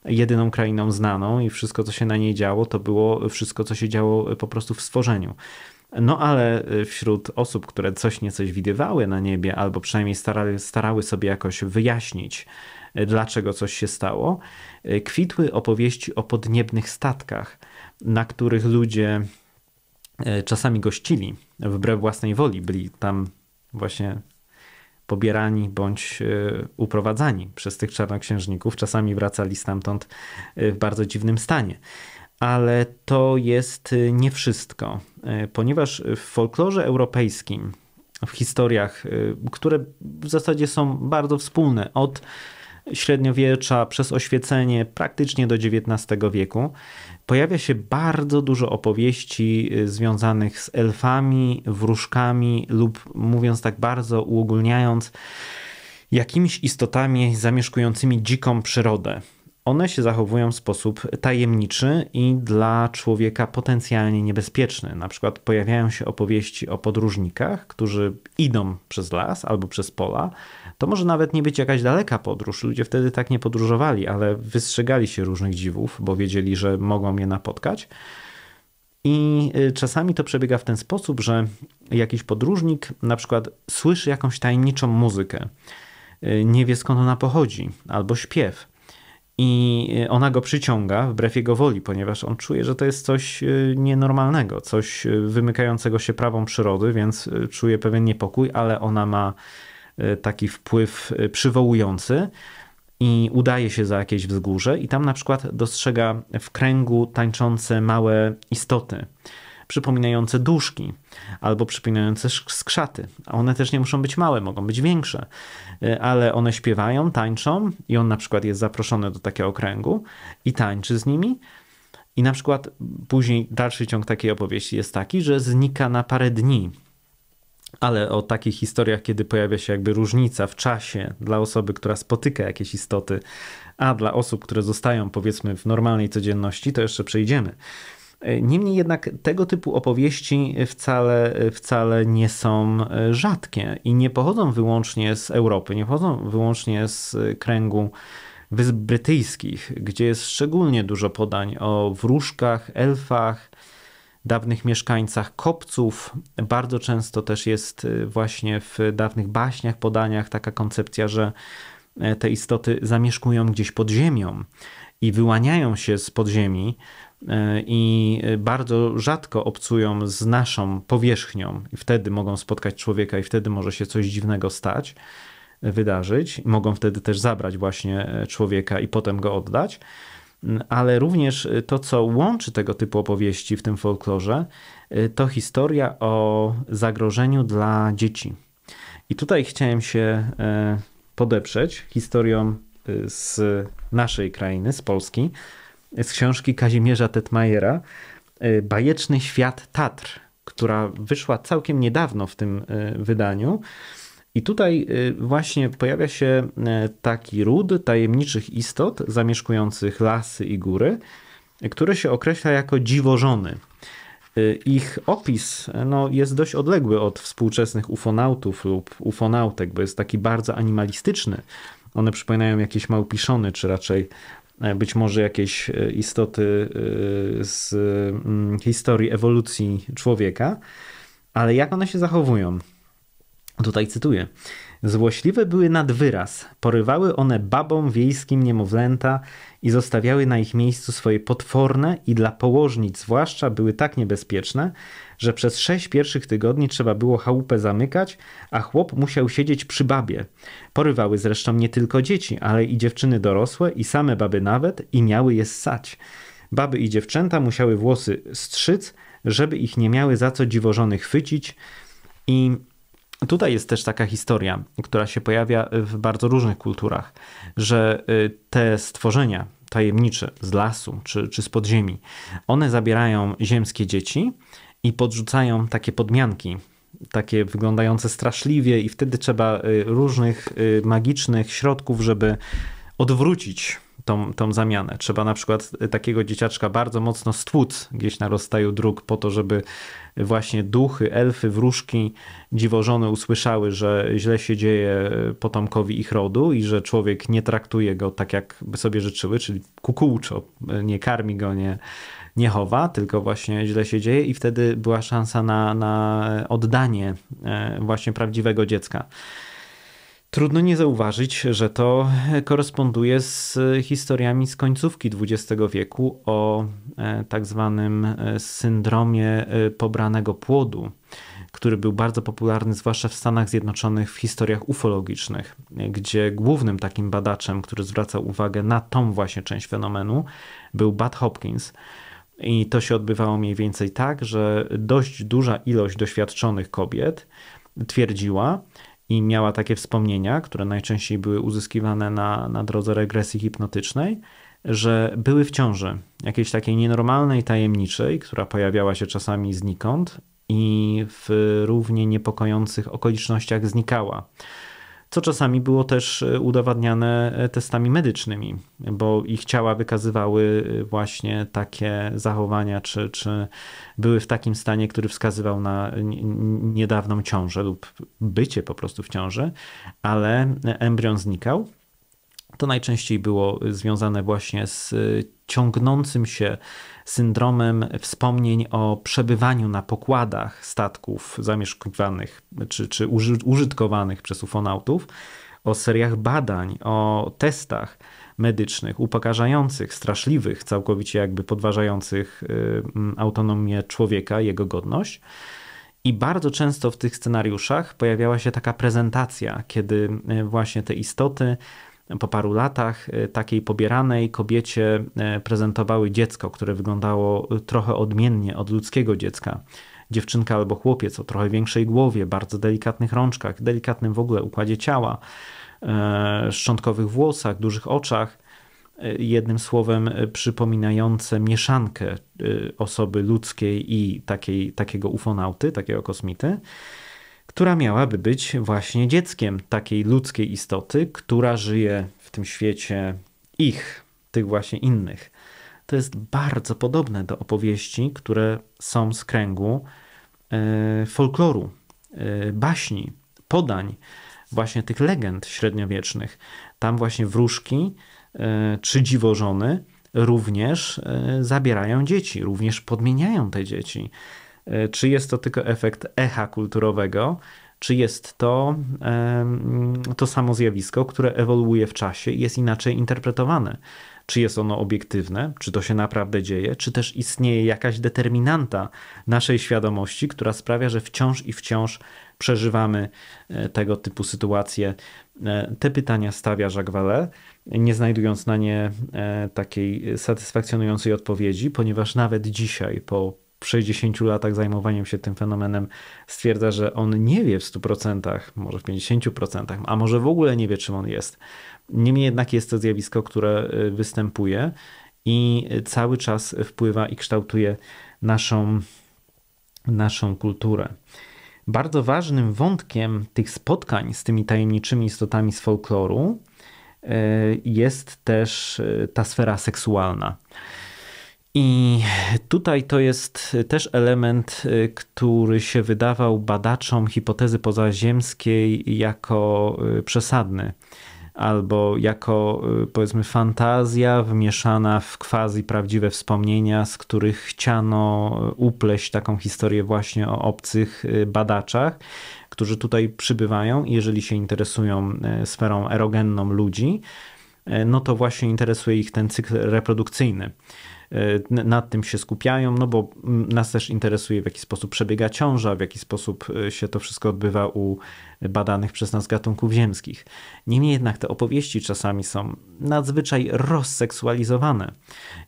jedyną krainą znaną i wszystko, co się na niej działo, to było wszystko, co się działo po prostu w stworzeniu. No ale y, wśród osób, które coś niecoś widywały na niebie, albo przynajmniej starały, starały sobie jakoś wyjaśnić, y, dlaczego coś się stało, y, kwitły opowieści o podniebnych statkach, na których ludzie czasami gościli, wbrew własnej woli, byli tam właśnie pobierani bądź uprowadzani przez tych czarnoksiężników. Czasami wracali stamtąd w bardzo dziwnym stanie ale to jest y, nie wszystko, y, ponieważ w folklorze europejskim, w historiach, y, które w zasadzie są bardzo wspólne od średniowiecza przez oświecenie praktycznie do XIX wieku, pojawia się bardzo dużo opowieści związanych z elfami, wróżkami lub mówiąc tak bardzo uogólniając, jakimiś istotami zamieszkującymi dziką przyrodę one się zachowują w sposób tajemniczy i dla człowieka potencjalnie niebezpieczny. Na przykład pojawiają się opowieści o podróżnikach, którzy idą przez las albo przez pola. To może nawet nie być jakaś daleka podróż. Ludzie wtedy tak nie podróżowali, ale wystrzegali się różnych dziwów, bo wiedzieli, że mogą je napotkać. I y, czasami to przebiega w ten sposób, że jakiś podróżnik na przykład słyszy jakąś tajemniczą muzykę, y, nie wie skąd ona pochodzi, albo śpiew i ona go przyciąga wbrew jego woli, ponieważ on czuje, że to jest coś e, nienormalnego, coś e, wymykającego się prawom przyrody, więc e, czuje pewien niepokój, ale ona ma taki wpływ przywołujący i udaje się za jakieś wzgórze i tam na przykład dostrzega w kręgu tańczące małe istoty przypominające duszki albo przypominające skrzaty. A one też nie muszą być małe, mogą być większe, e, ale one śpiewają, tańczą i on na przykład jest zaproszony do takiego okręgu i tańczy z nimi. I na przykład później dalszy ciąg takiej opowieści jest taki, że znika na parę dni. Ale o takich historiach, kiedy pojawia się jakby różnica w czasie dla osoby, która spotyka jakieś istoty, a dla osób, które zostają powiedzmy w normalnej codzienności, to jeszcze przejdziemy. Niemniej jednak tego typu opowieści wcale, wcale nie są e, rzadkie i nie pochodzą wyłącznie z Europy, nie pochodzą wyłącznie z kręgu Wysp Brytyjskich, gdzie jest szczególnie dużo podań o wróżkach, elfach, dawnych mieszkańcach kopców. Bardzo często też jest e, właśnie w dawnych baśniach, podaniach taka koncepcja, że e, te istoty zamieszkują gdzieś pod ziemią i wyłaniają się z podziemi E, i bardzo rzadko obcują z naszą powierzchnią, i wtedy mogą spotkać człowieka, i wtedy może się coś dziwnego stać, e, wydarzyć, mogą wtedy też zabrać właśnie e, człowieka i potem go oddać. Ale również to, co łączy tego typu opowieści w tym folklorze, to historia o zagrożeniu dla dzieci. I tutaj chciałem się podeprzeć historią z naszej krainy, z Polski, z książki Kazimierza Tetmajera y, Bajeczny świat Tatr, która wyszła całkiem niedawno w tym y, wydaniu. I tutaj y, właśnie pojawia się taki ród tajemniczych istot zamieszkujących lasy i góry, które się określa jako dziwożony. Ich opis no, jest dość odległy od współczesnych ufonautów lub ufonautek, bo jest taki bardzo animalistyczny. One przypominają jakieś małpiszony, czy raczej E, być może jakieś e, istoty e, z mm, historii ewolucji człowieka, ale jak one się zachowują? Tutaj cytuję. Złośliwe były nad wyraz. Porywały one babom wiejskim niemowlęta i zostawiały na ich miejscu swoje potworne i dla położnic zwłaszcza były tak niebezpieczne, że przez sześć pierwszych tygodni trzeba było chałupę zamykać, a chłop musiał siedzieć przy babie. Porywały zresztą nie tylko dzieci, ale i dziewczyny dorosłe, i same baby nawet, i miały je ssać. Baby i dziewczęta musiały włosy strzyc, żeby ich nie miały za co dziwożony chwycić. I tutaj jest też taka historia, która się pojawia w bardzo różnych kulturach, że y, te stworzenia tajemnicze z lasu czy, czy z podziemi, one zabierają ziemskie dzieci i podrzucają takie podmianki, takie wyglądające straszliwie, i wtedy trzeba y, różnych y, magicznych środków, żeby odwrócić tą, tą zamianę. Trzeba na przykład y, takiego dzieciaczka bardzo mocno stłuc gdzieś na rozstaju dróg po to, żeby właśnie duchy, elfy, wróżki, dziwożony usłyszały, że źle się dzieje potomkowi ich rodu i że człowiek nie traktuje go tak, jak by sobie życzyły, czyli kukułczo, nie karmi go, nie, nie chowa, tylko właśnie źle się dzieje i wtedy była szansa na, na oddanie e, właśnie prawdziwego dziecka. Trudno nie zauważyć, że to koresponduje z historiami z końcówki XX wieku o e, tak zwanym e, syndromie pobranego płodu, który był bardzo popularny zwłaszcza w Stanach Zjednoczonych w historiach ufologicznych, gdzie głównym takim badaczem, który zwracał uwagę na tą właśnie część fenomenu, był Bud Hopkins. I to się odbywało mniej więcej tak, że dość duża ilość doświadczonych kobiet twierdziła i miała takie wspomnienia, które najczęściej były uzyskiwane na, na drodze regresji hipnotycznej, że były w ciąży, jakiejś takiej nienormalnej, tajemniczej, która pojawiała się czasami znikąd i w równie niepokojących okolicznościach znikała co czasami było też e, udowadniane e, testami medycznymi, bo ich ciała wykazywały e, właśnie takie zachowania, czy, czy były w takim stanie, który wskazywał na niedawną ciążę lub bycie po prostu w ciąży, ale embrion znikał. To najczęściej było związane właśnie z ciągnącym się syndromem wspomnień o przebywaniu na pokładach statków zamieszkiwanych czy, czy użytkowanych przez ufonautów, o seriach badań, o testach medycznych, upokarzających, straszliwych, całkowicie jakby podważających y, autonomię człowieka, jego godność. I bardzo często w tych scenariuszach pojawiała się taka prezentacja, kiedy y, właśnie te istoty po paru latach e, takiej pobieranej kobiecie e, prezentowały dziecko, które wyglądało e, trochę odmiennie od ludzkiego dziecka. Dziewczynka albo chłopiec o trochę większej głowie, bardzo delikatnych rączkach, delikatnym w ogóle układzie ciała, szczątkowych włosach, dużych oczach. Jednym słowem przypominające mieszankę osoby ludzkiej i takiej, takiego ufonauty, takiego kosmity która miałaby być właśnie dzieckiem takiej ludzkiej istoty, która żyje w tym świecie ich, tych właśnie innych. To jest bardzo podobne do opowieści, które są z kręgu e, folkloru, e, baśni, podań, właśnie tych legend średniowiecznych. Tam właśnie wróżki czy e, dziwożony również zabierają dzieci, również podmieniają te dzieci. E, czy jest to tylko efekt echa kulturowego, czy jest to to samo zjawisko, które ewoluuje w czasie i jest inaczej interpretowane? Czy jest ono obiektywne, czy to się naprawdę dzieje, czy też istnieje jakaś determinanta naszej świadomości, która sprawia, że wciąż i wciąż przeżywamy e, tego typu sytuacje? E, te pytania stawia Jacques Vallée, nie znajdując na nie takiej satysfakcjonującej odpowiedzi, ponieważ nawet dzisiaj po 60 latach zajmowaniem się tym fenomenem stwierdza, że on nie wie w 100%, może w 50%, a może w ogóle nie wie, czym on jest. Niemniej jednak jest to zjawisko, które y, występuje i cały czas wpływa i kształtuje naszą, naszą kulturę. Bardzo ważnym wątkiem tych spotkań z tymi tajemniczymi istotami z folkloru y, jest też y, ta sfera seksualna. I tutaj to jest też element, y, który się wydawał badaczom hipotezy pozaziemskiej jako y, przesadny albo jako y, powiedzmy fantazja wmieszana w quasi prawdziwe wspomnienia, z których chciano upleść taką historię właśnie o obcych badaczach, którzy tutaj przybywają jeżeli się interesują sferą erogenną ludzi, no to właśnie interesuje ich ten cykl reprodukcyjny. Y, nad tym się skupiają, no bo nas też interesuje, w jaki sposób przebiega ciąża, w jaki sposób y, się to wszystko odbywa u badanych przez nas gatunków ziemskich. Niemniej jednak te opowieści czasami są nadzwyczaj rozseksualizowane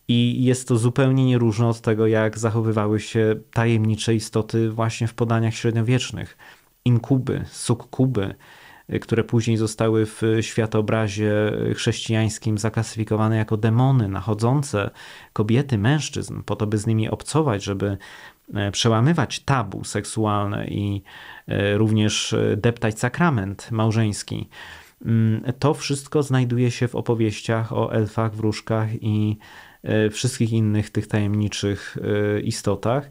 i jest to zupełnie nieróżne od tego, jak zachowywały się tajemnicze istoty właśnie w podaniach średniowiecznych. Inkuby, sukkuby, Y, które później zostały w światobrazie chrześcijańskim zaklasyfikowane jako demony nachodzące kobiety, mężczyzn, po to, by z nimi obcować, żeby e, przełamywać tabu seksualne i e, również e, deptać sakrament małżeński. Mm, to wszystko znajduje się w opowieściach o elfach, wróżkach i wszystkich innych tych tajemniczych istotach,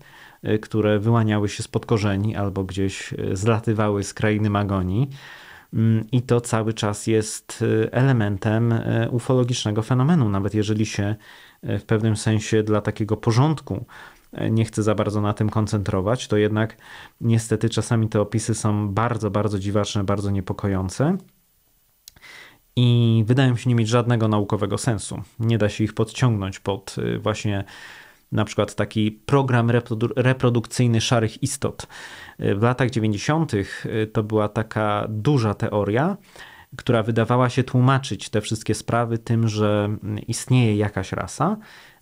które wyłaniały się spod korzeni albo gdzieś zlatywały z krainy Magonii. Mm, i to cały czas jest y, elementem y, ufologicznego fenomenu, nawet jeżeli się y, w pewnym sensie dla takiego porządku nie chcę za bardzo na tym koncentrować, to jednak niestety czasami te opisy są bardzo, bardzo dziwaczne, bardzo niepokojące i wydają się nie mieć żadnego naukowego sensu. Nie da się ich podciągnąć pod właśnie na przykład taki program reprodukcyjny szarych istot. W latach 90. Y, to była taka duża teoria, która wydawała się tłumaczyć te wszystkie sprawy tym, że mm, istnieje jakaś rasa,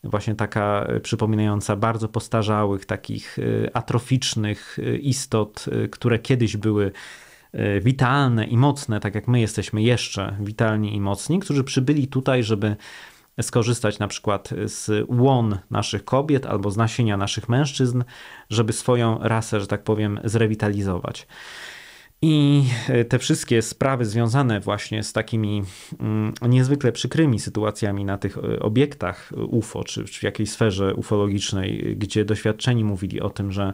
właśnie taka y, przypominająca bardzo postarzałych, takich y, atroficznych istot, które kiedyś były witalne i mocne, tak jak my jesteśmy jeszcze witalni i mocni, którzy przybyli tutaj, żeby skorzystać na przykład z łon naszych kobiet albo z nasienia naszych mężczyzn, żeby swoją rasę, że tak powiem, zrewitalizować. I e, te wszystkie sprawy związane właśnie z takimi mm, niezwykle przykrymi sytuacjami na tych e, obiektach e, UFO, czy, w jakiejś sferze ufologicznej, gdzie doświadczeni mówili o tym, że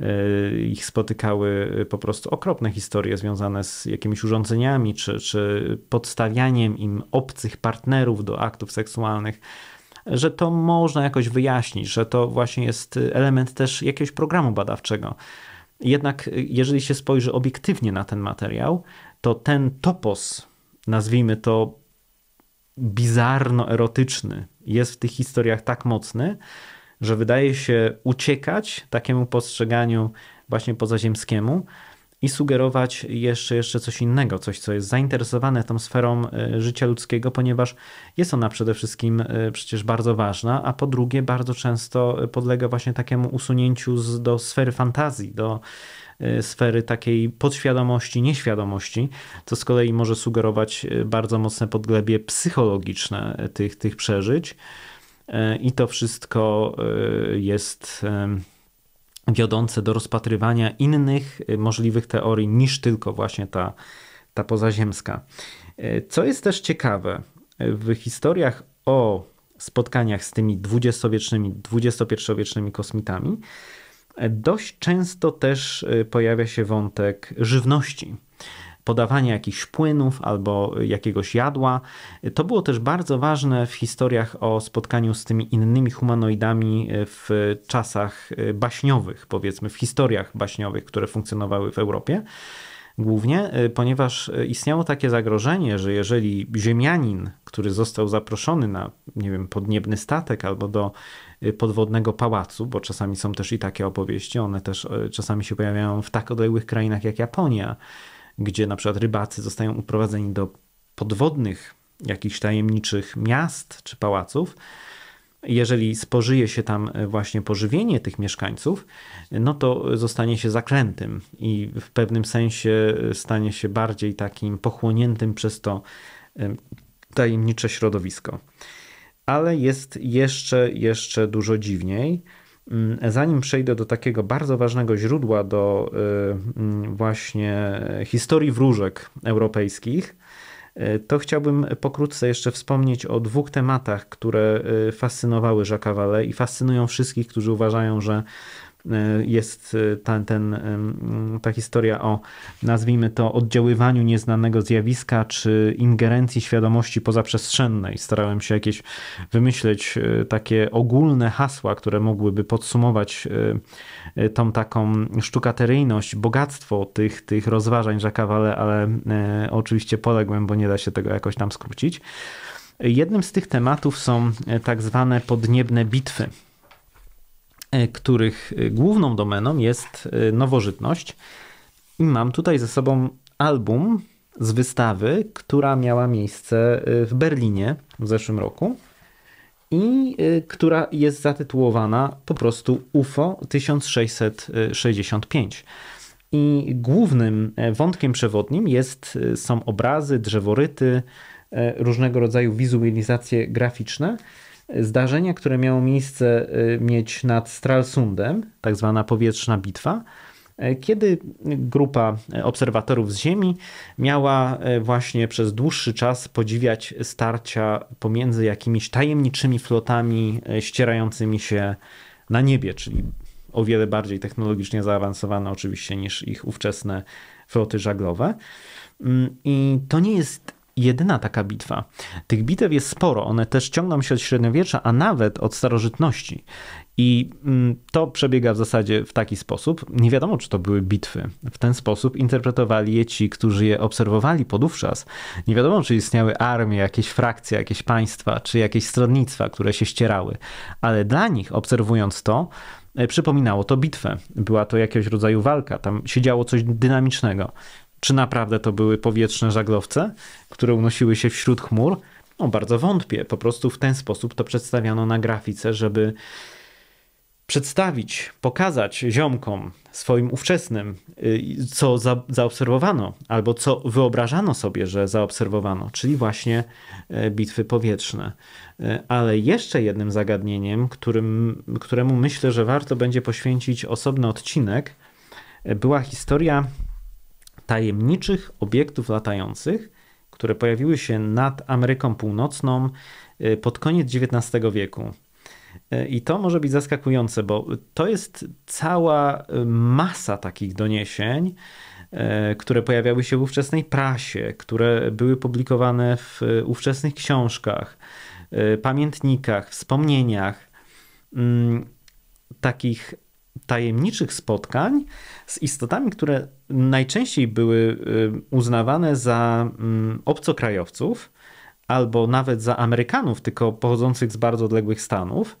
E, ich spotykały po prostu okropne historie związane z jakimiś urządzeniami czy, czy podstawianiem im obcych partnerów do aktów seksualnych że to można jakoś wyjaśnić, że to właśnie jest element też jakiegoś programu badawczego. Jednak e, jeżeli się spojrzy obiektywnie na ten materiał, to ten topos, nazwijmy to bizarno-erotyczny, jest w tych historiach tak mocny, że wydaje się uciekać takiemu postrzeganiu właśnie pozaziemskiemu i sugerować jeszcze, jeszcze coś innego, coś, co jest zainteresowane tą sferą e, życia ludzkiego, ponieważ jest ona przede wszystkim e, przecież bardzo ważna, a po drugie bardzo często podlega właśnie takiemu usunięciu z, do sfery fantazji, do e, sfery takiej podświadomości, nieświadomości, co z kolei może sugerować bardzo mocne podglebie psychologiczne tych, tych przeżyć. E, i to wszystko e, jest e, wiodące do rozpatrywania innych możliwych teorii niż tylko właśnie ta, ta pozaziemska. Co jest też ciekawe, w historiach o spotkaniach z tymi dwudziestowiecznymi, dwudziestopierczowiecznymi kosmitami dość często też pojawia się wątek żywności podawanie jakichś płynów albo jakiegoś jadła. To było też bardzo ważne w historiach o spotkaniu z tymi innymi humanoidami w czasach y, baśniowych, powiedzmy, w historiach baśniowych, które funkcjonowały w Europie głównie, y, ponieważ y, istniało takie zagrożenie, że jeżeli ziemianin, który został zaproszony na, nie wiem, podniebny statek albo do podwodnego pałacu, bo czasami są też i takie opowieści, one też czasami się pojawiają w tak odległych krainach jak Japonia, gdzie na przykład rybacy zostają uprowadzeni do podwodnych jakichś tajemniczych miast czy pałaców. Jeżeli spożyje się tam właśnie pożywienie tych mieszkańców, no to zostanie się zaklętym i w pewnym sensie stanie się bardziej takim pochłoniętym przez to tajemnicze środowisko. Ale jest jeszcze, jeszcze dużo dziwniej. Mm, zanim przejdę do takiego bardzo ważnego źródła do y, mm, właśnie historii wróżek europejskich, y, to chciałbym pokrótce jeszcze wspomnieć o dwóch tematach, które y, fascynowały Jacques'a Vallée i fascynują wszystkich, którzy uważają, że Y, jest y, ta, ten, y, mm, ta historia o, nazwijmy to, oddziaływaniu nieznanego zjawiska czy ingerencji świadomości pozaprzestrzennej. Starałem się jakieś wymyśleć takie ogólne hasła, które mogłyby podsumować tą taką sztukateryjność, bogactwo tych, tych rozważań Jacques'a ale oczywiście poległem, bo nie da się tego jakoś tam skrócić. Jednym z tych tematów są tak zwane podniebne bitwy. E, których e, główną domeną jest e, nowożytność. I mam tutaj ze sobą album z wystawy, która miała miejsce w Berlinie w zeszłym roku i która jest zatytułowana po prostu UFO 1665. I głównym wątkiem przewodnim jest, są obrazy, drzeworyty, różnego rodzaju wizualizacje graficzne, zdarzenia, które miało miejsce y, mieć nad Stralsundem, tak zwana powietrzna bitwa, e, kiedy grupa obserwatorów z Ziemi miała e, właśnie przez dłuższy czas podziwiać starcia pomiędzy jakimiś tajemniczymi flotami e, ścierającymi się na niebie, czyli o wiele bardziej technologicznie zaawansowane oczywiście niż ich ówczesne floty żaglowe. Mm, I to nie jest jedyna taka bitwa. Tych bitew jest sporo, one też ciągną się od średniowiecza, a nawet od starożytności. I mm, to przebiega w zasadzie w taki sposób. Nie wiadomo, czy to były bitwy. W ten sposób interpretowali je ci, którzy je obserwowali podówczas. Nie wiadomo, czy istniały armie, jakieś frakcje, jakieś państwa, czy jakieś stronnictwa, które się ścierały. Ale dla nich, obserwując to, e, przypominało to bitwę. Była to jakiegoś rodzaju walka. Tam się działo coś dynamicznego. Czy naprawdę to były powietrzne żaglowce, które unosiły się wśród chmur? No, bardzo wątpię. Po prostu w ten sposób to przedstawiano na grafice, żeby przedstawić, pokazać ziomkom swoim ówczesnym, y, co za, zaobserwowano, albo co wyobrażano sobie, że zaobserwowano, czyli właśnie e, bitwy powietrzne. E, ale jeszcze jednym zagadnieniem, którym, któremu myślę, że warto będzie poświęcić osobny odcinek, e, była historia tajemniczych obiektów latających, które pojawiły się nad Ameryką Północną y, pod koniec XIX wieku. Y, I to może być zaskakujące, bo to jest cała y, masa takich doniesień, które pojawiały się w ówczesnej prasie, które były publikowane w ówczesnych książkach, pamiętnikach, wspomnieniach, mm, takich tajemniczych spotkań z istotami, które najczęściej były y, uznawane za mm, obcokrajowców albo nawet za Amerykanów, tylko pochodzących z bardzo odległych stanów,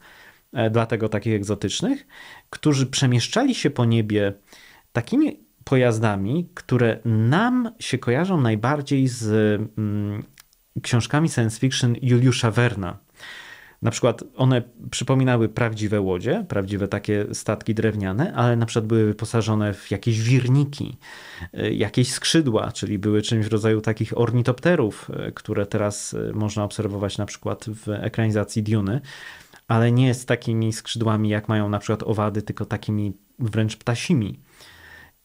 e, dlatego takich egzotycznych, którzy przemieszczali się po niebie takimi pojazdami, które nam się kojarzą najbardziej z mm, książkami science fiction Juliusza Werna na przykład one przypominały prawdziwe łodzie, prawdziwe takie statki drewniane, ale na przykład były wyposażone w jakieś wirniki, y, jakieś skrzydła, czyli były czymś w rodzaju takich ornitopterów, y, które teraz y, można obserwować na przykład w ekranizacji Duny, ale nie z takimi skrzydłami, jak mają na przykład owady, tylko takimi wręcz ptasimi.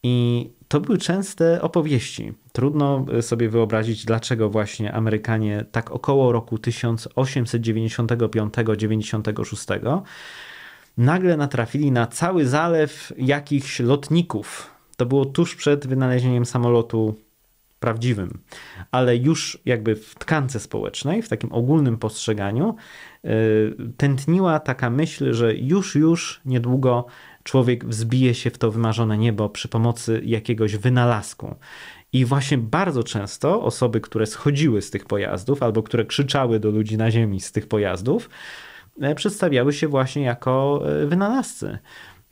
I to były częste opowieści. Trudno e, sobie wyobrazić, dlaczego właśnie Amerykanie tak około roku 1895-96 nagle natrafili na cały zalew jakichś lotników. To było tuż przed wynalezieniem samolotu prawdziwym, ale już jakby w tkance społecznej, w takim ogólnym postrzeganiu, e, tętniła taka myśl, że już, już niedługo człowiek wzbije się w to wymarzone niebo przy pomocy jakiegoś wynalazku. I właśnie bardzo często osoby, które schodziły z tych pojazdów albo które krzyczały do ludzi na ziemi z tych pojazdów, e, przedstawiały się właśnie jako e, wynalazcy.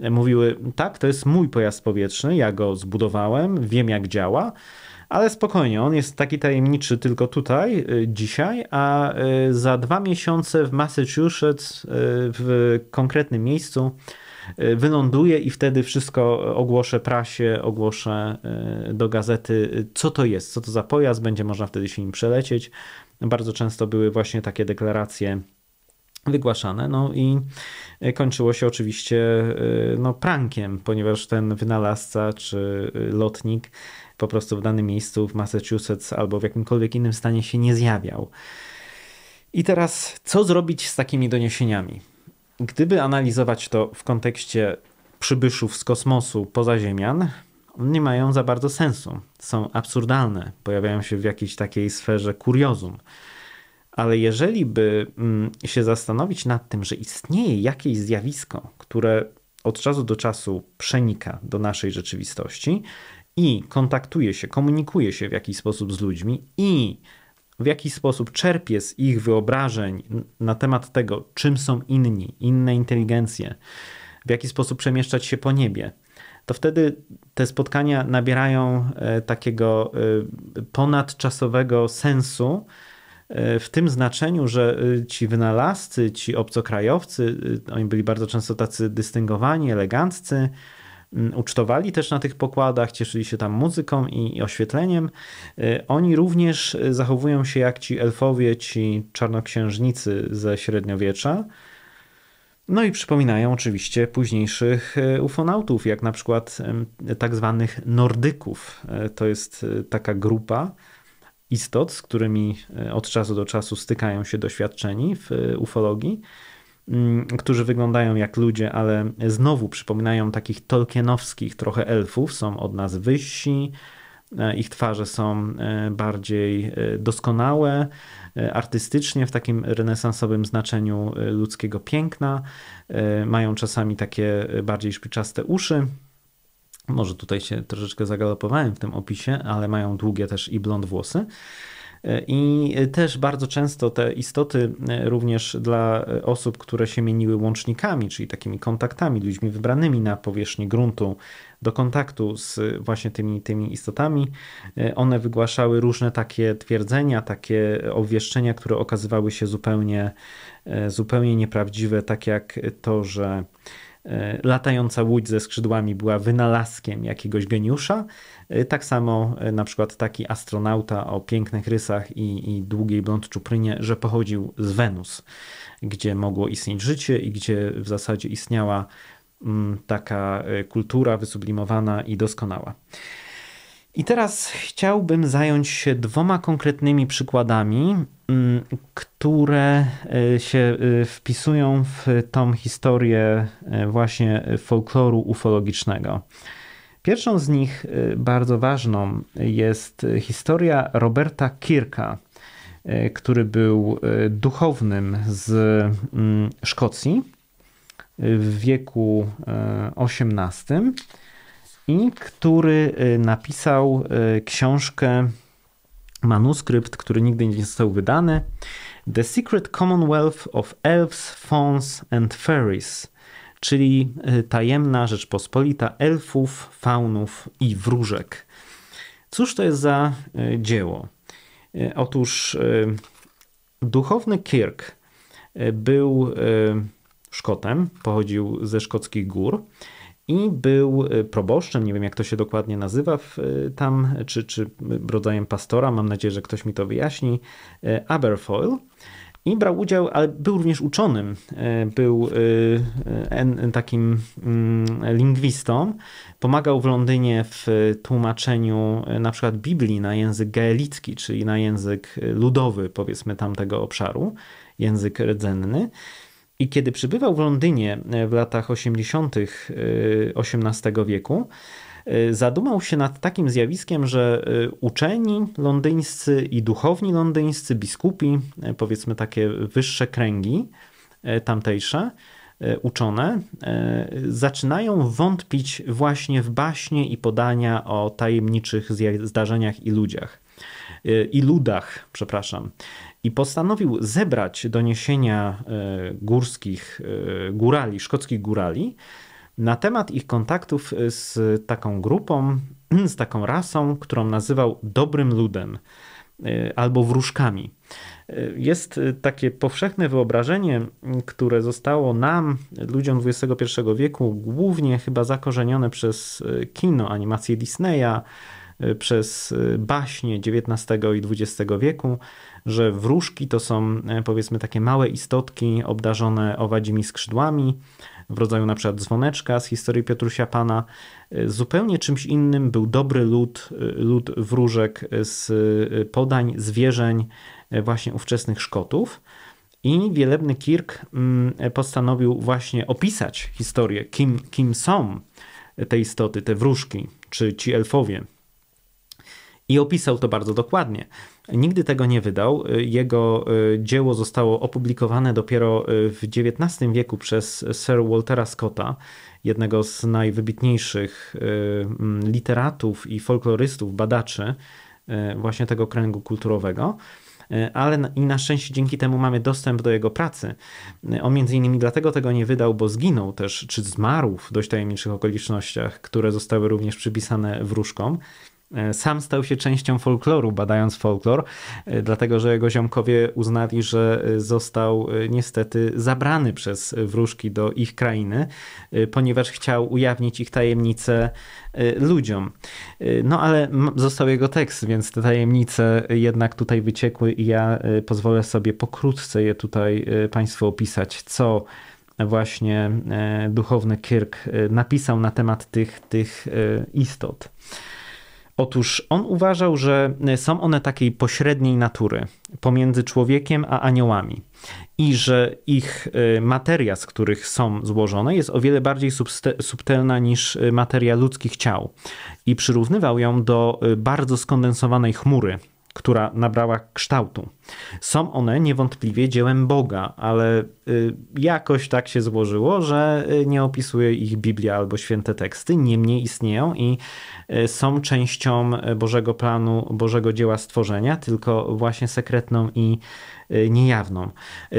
E, mówiły: Tak, to jest mój pojazd powietrzny, ja go zbudowałem, wiem jak działa. Ale spokojnie, on jest taki tajemniczy tylko tutaj, dzisiaj, a za dwa miesiące w Massachusetts, w konkretnym miejscu, E, wyląduje i wtedy wszystko ogłoszę prasie, ogłoszę e, do gazety, e, co to jest, co to za pojazd, będzie można wtedy się nim przelecieć. Bardzo często były właśnie takie deklaracje wygłaszane. No i kończyło się oczywiście no, prankiem, ponieważ ten wynalazca czy lotnik po prostu w danym miejscu w Massachusetts albo w jakimkolwiek innym stanie się nie zjawiał. I teraz, co zrobić z takimi doniesieniami? gdyby analizować to w kontekście przybyszów z kosmosu pozaziemian, nie mają za bardzo sensu. Są absurdalne, pojawiają się w jakiejś takiej sferze kuriozum. Ale jeżeli by mm, się zastanowić nad tym, że istnieje jakieś zjawisko, które od czasu do czasu przenika do naszej rzeczywistości i kontaktuje się, komunikuje się w jakiś sposób z ludźmi i w jaki sposób czerpie z ich wyobrażeń na temat tego, czym są inni, inne inteligencje, w jaki sposób przemieszczać się po niebie, to wtedy te spotkania nabierają e, takiego e, ponadczasowego sensu. E, w tym znaczeniu, że ci wynalazcy, ci obcokrajowcy, oni byli bardzo często tacy dystyngowani, eleganccy, Mm, ucztowali też na tych pokładach, cieszyli się tam muzyką i, i oświetleniem. Y, oni również zachowują się jak ci elfowie, ci czarnoksiężnicy ze średniowiecza. No i przypominają oczywiście późniejszych y, ufonautów, jak na przykład tak zwanych Nordyków. Y, to jest taka grupa istot, z którymi od czasu do czasu stykają się doświadczeni w ufologii. Mm, którzy wyglądają jak ludzie, ale znowu przypominają takich tolkienowskich trochę elfów, są od nas wyżsi, e, ich twarze są e, bardziej e, doskonałe artystycznie, w takim renesansowym znaczeniu ludzkiego piękna. Mają czasami takie bardziej szpiczaste uszy. Może tutaj się troszeczkę zagalopowałem w tym opisie, ale mają długie też i blond włosy. I też bardzo często te istoty, e, również dla e, osób, które się mieniły łącznikami, czyli takimi kontaktami, ludźmi wybranymi na powierzchni gruntu, do kontaktu z właśnie tymi, tymi istotami, e, one wygłaszały różne takie twierdzenia, takie obwieszczenia, które okazywały się zupełnie, zupełnie nieprawdziwe, tak jak to, że latająca łódź ze skrzydłami była wynalazkiem jakiegoś geniusza, Y, tak samo y, na przykład taki astronauta o pięknych rysach i, i długiej blond czuprynie, że pochodził z Wenus, gdzie mogło istnieć życie i gdzie w zasadzie istniała mm, taka y, kultura wysublimowana i doskonała. I teraz chciałbym zająć się dwoma konkretnymi przykładami, mm, które się wpisują w tą historię właśnie folkloru ufologicznego. Pierwszą z nich, y, bardzo ważną, jest historia Roberta Kirka, y, który był y, duchownym z mm, Szkocji w wieku XVIII i który napisał książkę, manuskrypt, który nigdy nie został wydany, The Secret Commonwealth of Elves, Fauns and Fairies – czyli y, tajemna Rzeczpospolita elfów, faunów i wróżek. Cóż to jest za y, dzieło? Y, otóż duchowny Kirk był Szkotem, pochodził ze szkockich gór i był proboszczem, nie wiem jak to się dokładnie nazywa w, tam, czy, czy rodzajem pastora, mam nadzieję, że ktoś mi to wyjaśni, Aberfoyle. I brał udział, ale był również uczonym, e, był e, e, takim mm, lingwistą. Pomagał w Londynie w tłumaczeniu na przykład Biblii na język gaelicki, czyli na język ludowy, powiedzmy tamtego obszaru, język rdzenny. I kiedy przybywał w Londynie w latach 80. XVIII wieku, Y, zadumał się nad takim zjawiskiem, że y, uczeni londyńscy i duchowni londyńscy, biskupi, y, powiedzmy takie wyższe kręgi tamtejsze, uczone, zaczynają wątpić właśnie w baśnie i podania o tajemniczych zdarzeniach i ludziach. I ludach, przepraszam. I postanowił zebrać doniesienia górskich górali, szkockich górali, na temat ich kontaktów z taką grupą, [CLEARS THROAT] z taką rasą, którą nazywał dobrym ludem y, albo wróżkami. Y, jest y, takie powszechne wyobrażenie, które zostało nam, ludziom XXI wieku, głównie chyba zakorzenione przez kino, animacje Disneya, przez baśnie XIX i XX wieku, że wróżki to są powiedzmy takie małe istotki obdarzone owadzimi skrzydłami, w rodzaju na przykład dzwoneczka z historii Piotrusia Pana. Y, zupełnie czymś innym był dobry lud, y, lud wróżek z y, podań, zwierzeń właśnie ówczesnych Szkotów. I wielebny Kirk mm, postanowił właśnie opisać historię, kim, kim są te istoty, te wróżki, czy ci elfowie i opisał to bardzo dokładnie. Nigdy tego nie wydał. Jego e, dzieło zostało opublikowane dopiero e, w XIX wieku przez Sir Waltera Scotta, jednego z najwybitniejszych e, literatów i folklorystów, badaczy właśnie tego kręgu kulturowego ale i na szczęście dzięki temu mamy dostęp do jego pracy. On między innymi dlatego tego nie wydał, bo zginął też, czy zmarł w dość tajemniczych okolicznościach, które zostały również przypisane wróżkom. E, sam stał się częścią folkloru, badając folklor, e, dlatego że jego ziomkowie uznali, że e, został niestety zabrany przez wróżki do ich krainy, ponieważ chciał ujawnić ich tajemnice ludziom. No ale został jego tekst, więc te tajemnice jednak tutaj wyciekły i ja pozwolę sobie pokrótce je tutaj Państwu opisać, co właśnie duchowny Kirk napisał na temat tych, tych istot. Otóż on uważał, że e, są one takiej pośredniej natury pomiędzy człowiekiem a aniołami i że ich e, materia, z których są złożone, jest o wiele bardziej subtelna niż e, materia ludzkich ciał. I przyrównywał ją do bardzo skondensowanej chmury, która nabrała kształtu. Są one niewątpliwie dziełem Boga, ale y, jakoś tak się złożyło, że y, nie opisuje ich Biblia albo święte teksty, niemniej istnieją i y, są częścią Bożego planu, Bożego dzieła stworzenia, tylko właśnie sekretną i niejawną.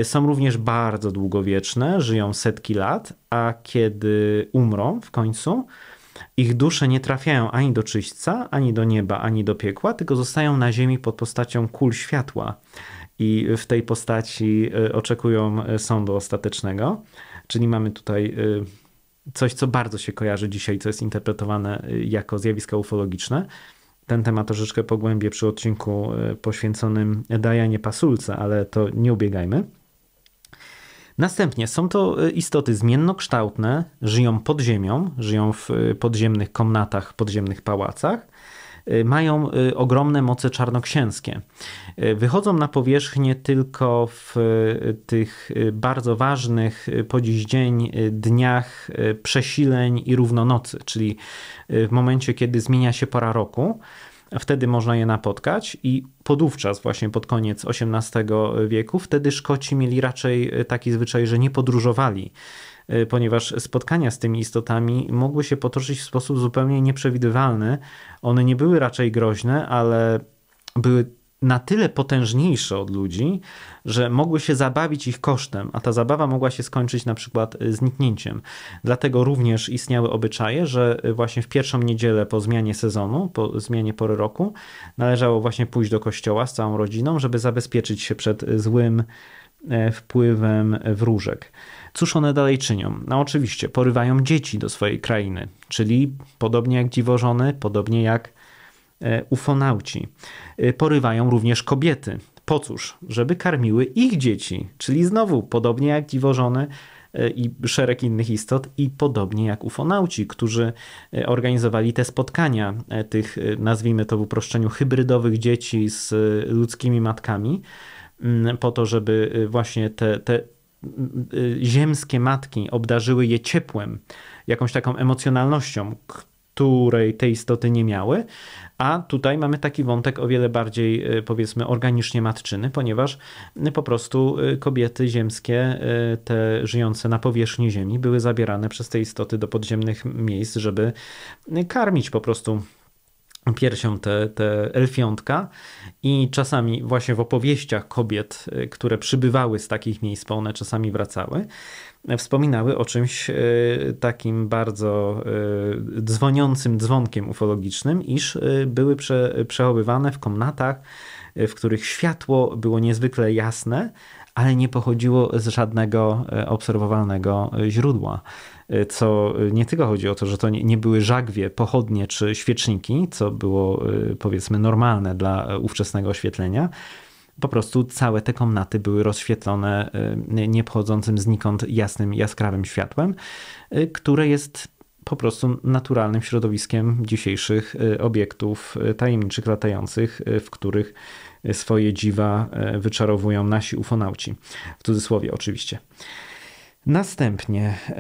Są również bardzo długowieczne, żyją setki lat, a kiedy umrą w końcu, ich dusze nie trafiają ani do czyśćca, ani do nieba, ani do piekła, tylko zostają na ziemi pod postacią kul światła i w tej postaci e, oczekują e, sądu ostatecznego. Czyli mamy tutaj e, coś, co bardzo się kojarzy dzisiaj, co jest interpretowane jako zjawiska ufologiczne. Ten temat troszeczkę pogłębię przy odcinku poświęconym Dajanie Pasulce, ale to nie ubiegajmy. Następnie są to e, istoty zmiennokształtne, żyją pod ziemią, żyją w e, podziemnych komnatach, podziemnych pałacach. E, mają ogromne moce czarnoksięskie. Wychodzą na powierzchnię tylko w tych bardzo ważnych po dziś dzień dniach przesileń i równonocy, czyli w momencie, kiedy zmienia się pora roku wtedy można je napotkać i podówczas, właśnie pod koniec XVIII wieku, wtedy Szkoci mieli raczej e, taki zwyczaj, że nie podróżowali e, ponieważ spotkania z tymi istotami mogły się potoczyć w sposób zupełnie nieprzewidywalny. One nie były raczej groźne, ale były na tyle potężniejsze od ludzi, że mogły się zabawić ich kosztem, a ta zabawa mogła się skończyć na przykład y, zniknięciem. Dlatego również istniały obyczaje, że y, właśnie w pierwszą niedzielę po zmianie sezonu, po zmianie pory roku, należało właśnie pójść do kościoła z całą rodziną, żeby zabezpieczyć się przed y, złym e, wpływem wróżek. Cóż one dalej czynią? No oczywiście, porywają dzieci do swojej krainy, czyli podobnie jak dziwożony, podobnie jak E, ufonauci. E, porywają również kobiety. Po cóż? Żeby karmiły ich dzieci, czyli znowu, podobnie jak dziwożony, e, i szereg innych istot, i podobnie jak ufonauci, którzy organizowali te spotkania tych, nazwijmy to w uproszczeniu, hybrydowych dzieci z ludzkimi matkami, mm, po to, żeby właśnie te, te ziemskie matki obdarzyły je ciepłem, jakąś taką emocjonalnością, której te istoty nie miały, a tutaj mamy taki wątek o wiele bardziej, e, powiedzmy, organicznie matczyny, ponieważ e, po prostu e, kobiety ziemskie, te żyjące na powierzchni ziemi, były zabierane przez te istoty do podziemnych miejsc, żeby karmić po prostu piersią te, te elfiątka i czasami właśnie w opowieściach kobiet, y, które przybywały z takich miejsc, bo one czasami wracały, e, wspominały o czymś e, takim bardzo e, dzwoniącym dzwonkiem ufologicznym, iż były prze, przechowywane w komnatach, w których światło było niezwykle jasne, ale nie pochodziło z żadnego e, obserwowalnego e, źródła. E, co nie tylko chodzi o to, że to nie były żagwie, pochodnie czy świeczniki, co było powiedzmy normalne dla ówczesnego oświetlenia, po prostu całe te komnaty były rozświetlone nie pochodzącym znikąd jasnym, jaskrawym światłem, które jest po prostu naturalnym środowiskiem dzisiejszych obiektów tajemniczych, latających, w których swoje dziwa e, wyczarowują nasi ufonauci. W cudzysłowie oczywiście. Następnie e,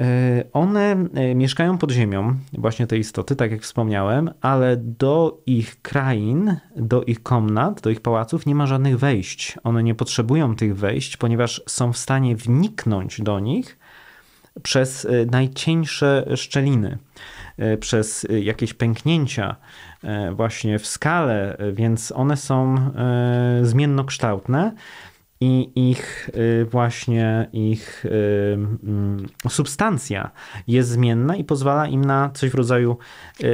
one e, mieszkają pod ziemią, właśnie te istoty, tak jak wspomniałem, ale do ich krain, do ich komnat, do ich pałaców nie ma żadnych wejść. One nie potrzebują tych wejść, ponieważ są w stanie wniknąć do nich przez najcieńsze szczeliny, przez jakieś pęknięcia, E, właśnie w skale, e, więc one są e, zmiennokształtne i ich właśnie ich mm, substancja jest zmienna i pozwala im na coś w rodzaju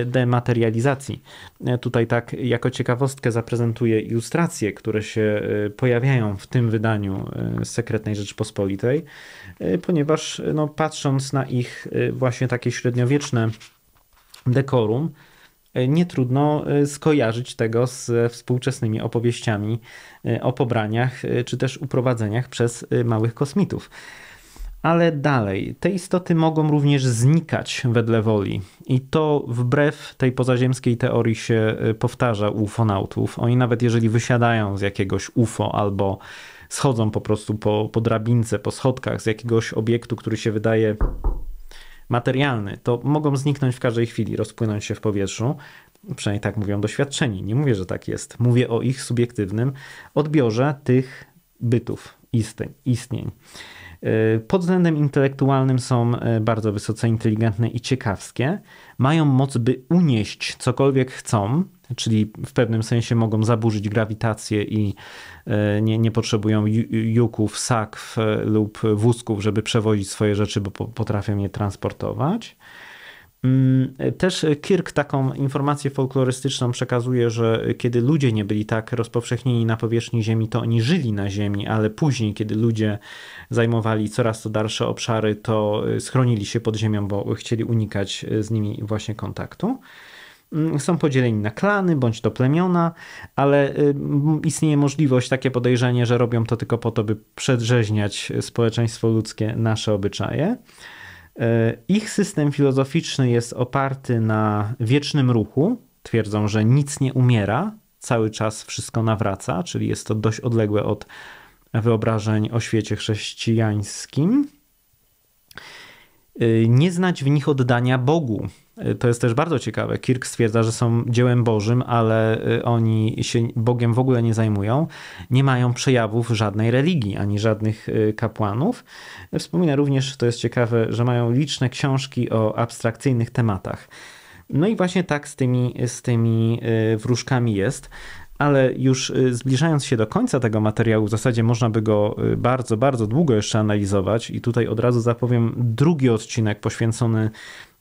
dematerializacji. Tutaj tak jako ciekawostkę zaprezentuję ilustracje, które się pojawiają w tym wydaniu Sekretnej Rzeczypospolitej, ponieważ no, patrząc na ich właśnie takie średniowieczne dekorum, E, nie trudno e, skojarzyć tego z e, współczesnymi opowieściami o pobraniach czy też uprowadzeniach przez małych kosmitów. Ale dalej, te istoty mogą również znikać wedle woli. I to wbrew tej pozaziemskiej teorii się powtarza u ufonautów. Oni nawet jeżeli wysiadają z jakiegoś UFO albo schodzą po prostu po, po drabince, po schodkach z jakiegoś obiektu, który się wydaje materialny, to mogą zniknąć w każdej chwili, rozpłynąć się w powietrzu. Przynajmniej tak mówią doświadczeni. Nie mówię, że tak jest. Mówię o ich subiektywnym odbiorze tych bytów, istnień. istnień. Y, pod względem intelektualnym są y, bardzo wysoce inteligentne i ciekawskie. Mają moc, by unieść cokolwiek chcą, czyli w pewnym sensie mogą zaburzyć grawitację i e, nie, nie potrzebują juków, sakw e, lub wózków, żeby przewozić swoje rzeczy, bo potrafią je transportować. Mm, też Kirk taką informację folklorystyczną przekazuje, że kiedy ludzie nie byli tak rozpowszechnieni na powierzchni Ziemi, to oni żyli na Ziemi, ale później, kiedy ludzie zajmowali coraz to dalsze obszary, to e, schronili się pod Ziemią, bo chcieli unikać z nimi właśnie kontaktu. Mm, są podzieleni na klany bądź to plemiona, ale y, istnieje możliwość, takie podejrzenie, że robią to tylko po to, by przedrzeźniać społeczeństwo ludzkie, nasze obyczaje. Y, ich system filozoficzny jest oparty na wiecznym ruchu. Twierdzą, że nic nie umiera, cały czas wszystko nawraca, czyli jest to dość odległe od wyobrażeń o świecie chrześcijańskim. Y, nie znać w nich oddania Bogu, to jest też bardzo ciekawe. Kirk stwierdza, że są dziełem Bożym, ale y, oni się Bogiem w ogóle nie zajmują. Nie mają przejawów żadnej religii ani żadnych y, kapłanów. Wspomina również, to jest ciekawe, że mają liczne książki o abstrakcyjnych tematach. No i właśnie tak z tymi, z tymi y, wróżkami jest ale już zbliżając się do końca tego materiału, w zasadzie można by go bardzo, bardzo długo jeszcze analizować, i tutaj od razu zapowiem drugi odcinek poświęcony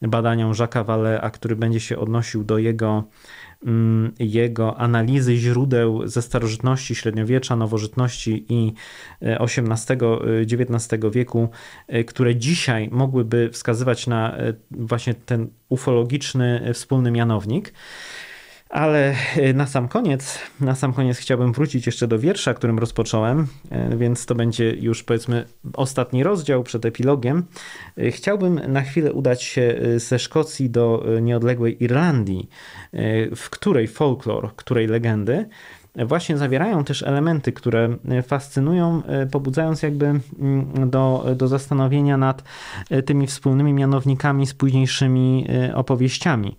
badaniom Jacques'a Vallée, który będzie się odnosił do jego, mm, jego analizy źródeł ze starożytności, średniowiecza, nowożytności i XVIII-XIX e, e, wieku, e, które dzisiaj mogłyby wskazywać na właśnie ten ufologiczny wspólny mianownik. Ale e, na sam koniec, na sam koniec chciałbym wrócić jeszcze do wiersza, którym rozpocząłem, e, więc to będzie już powiedzmy ostatni rozdział przed epilogiem. E, chciałbym na chwilę udać się ze Szkocji do nieodległej Irlandii, w której folklor, której legendy właśnie zawierają też elementy, które e, fascynują, e, pobudzając jakby mm, do, do zastanowienia nad e, tymi wspólnymi mianownikami z późniejszymi opowieściami.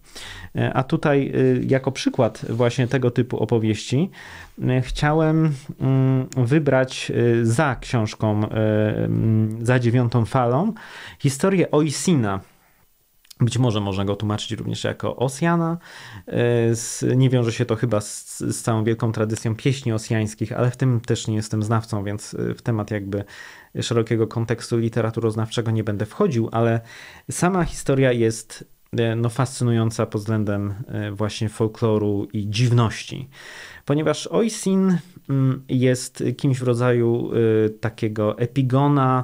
A tutaj, jako przykład właśnie tego typu opowieści, chciałem mm, wybrać za książką, za dziewiątą falą, historię Oisina być może można go tłumaczyć również jako Osjana. E, nie wiąże się to chyba z, z całą wielką tradycją pieśni osjańskich, ale w tym też nie jestem znawcą, więc e, w temat jakby szerokiego kontekstu literaturoznawczego nie będę wchodził, ale sama historia jest e, no, fascynująca pod względem właśnie folkloru i dziwności. Ponieważ Oisin mm, jest kimś w rodzaju takiego epigona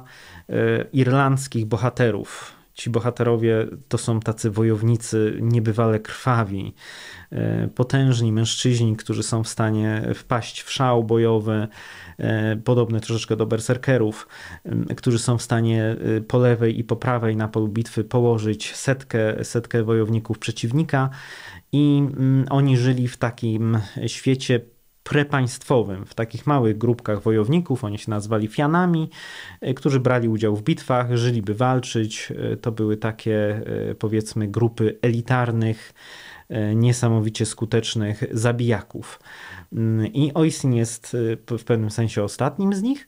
irlandzkich bohaterów, ci bohaterowie to są tacy wojownicy niebywale krwawi, e, potężni mężczyźni, którzy są w stanie wpaść w szał bojowy, e, podobny troszeczkę do berserkerów, którzy są w stanie e, po lewej i po prawej na polu bitwy położyć setkę, setkę wojowników przeciwnika i oni żyli w takim świecie prepaństwowym, w takich małych grupkach wojowników, oni się nazwali fianami, e, którzy brali udział w bitwach, żyli by walczyć. E, to były takie e, powiedzmy grupy elitarnych, niesamowicie skutecznych zabijaków. Mm, I Oisin jest w pewnym sensie ostatnim z nich.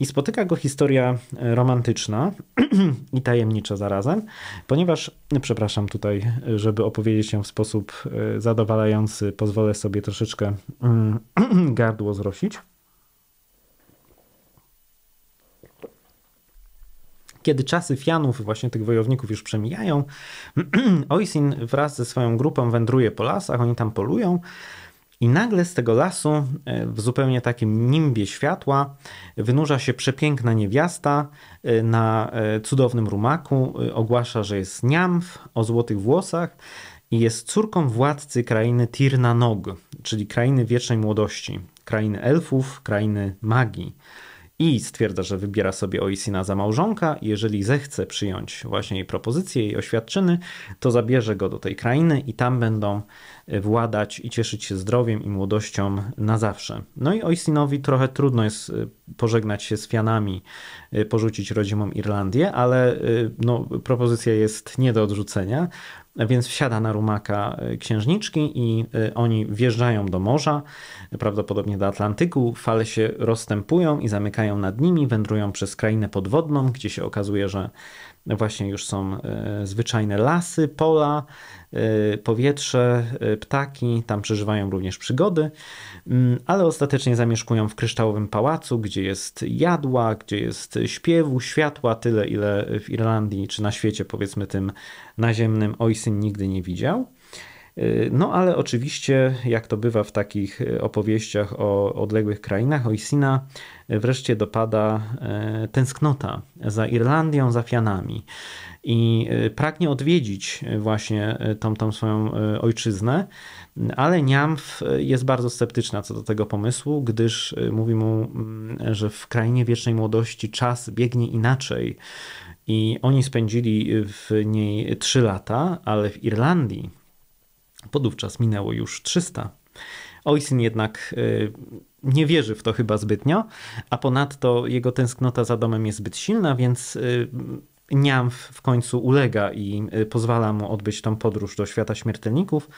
I spotyka go historia e, romantyczna [CLEARS THROAT] i tajemnicza zarazem, ponieważ, przepraszam tutaj, e, żeby opowiedzieć ją w sposób e, zadowalający, pozwolę sobie troszeczkę mm, [CLEARS THROAT] gardło zrosić. Kiedy czasy Fianów, właśnie tych wojowników, już przemijają, [CLEARS THROAT] Oisin wraz ze swoją grupą wędruje po lasach, oni tam polują. I nagle z tego lasu, e, w zupełnie takim nimbie światła, wynurza się przepiękna niewiasta e, na e, cudownym rumaku, ogłasza, że jest niamf o złotych włosach i jest córką władcy krainy Tirna Nog, czyli krainy wiecznej młodości, krainy elfów, krainy magii i stwierdza, że wybiera sobie Oisina za małżonka. Jeżeli zechce przyjąć właśnie jej propozycję, jej oświadczyny, to zabierze go do tej krainy i tam będą e, władać i cieszyć się zdrowiem i młodością na zawsze. No i Oisinowi trochę trudno jest e, pożegnać się z Fianami, e, porzucić rodzimą Irlandię, ale no, propozycja jest nie do odrzucenia. Więc wsiada na rumaka e, księżniczki i e, oni wjeżdżają do morza, prawdopodobnie do Atlantyku. Fale się rozstępują i zamykają nad nimi, wędrują przez krainę podwodną, gdzie się okazuje, że właśnie już są e, zwyczajne lasy, pola, e, powietrze, e, ptaki, tam przeżywają również przygody, mm, ale ostatecznie zamieszkują w kryształowym pałacu, gdzie jest jadła, gdzie jest śpiewu, światła, tyle ile w Irlandii czy na świecie, powiedzmy tym naziemnym ojsyn nigdy nie widział. Y, no ale oczywiście, jak to bywa w takich y, opowieściach o odległych krainach, o y, wreszcie dopada tęsknota za Irlandią, za Fianami. I pragnie odwiedzić właśnie tą, tą swoją ojczyznę, ale Niamf jest bardzo sceptyczna co do tego pomysłu, gdyż mówi mu, mm, że w krainie wiecznej młodości czas biegnie inaczej. I oni spędzili w niej 3 lata, ale w Irlandii podówczas minęło już 300. Ojsin jednak y, nie wierzy w to chyba zbytnio, a ponadto jego tęsknota za domem jest zbyt silna, więc y, Niamf w końcu ulega i y, pozwala mu odbyć tą podróż do świata śmiertelników.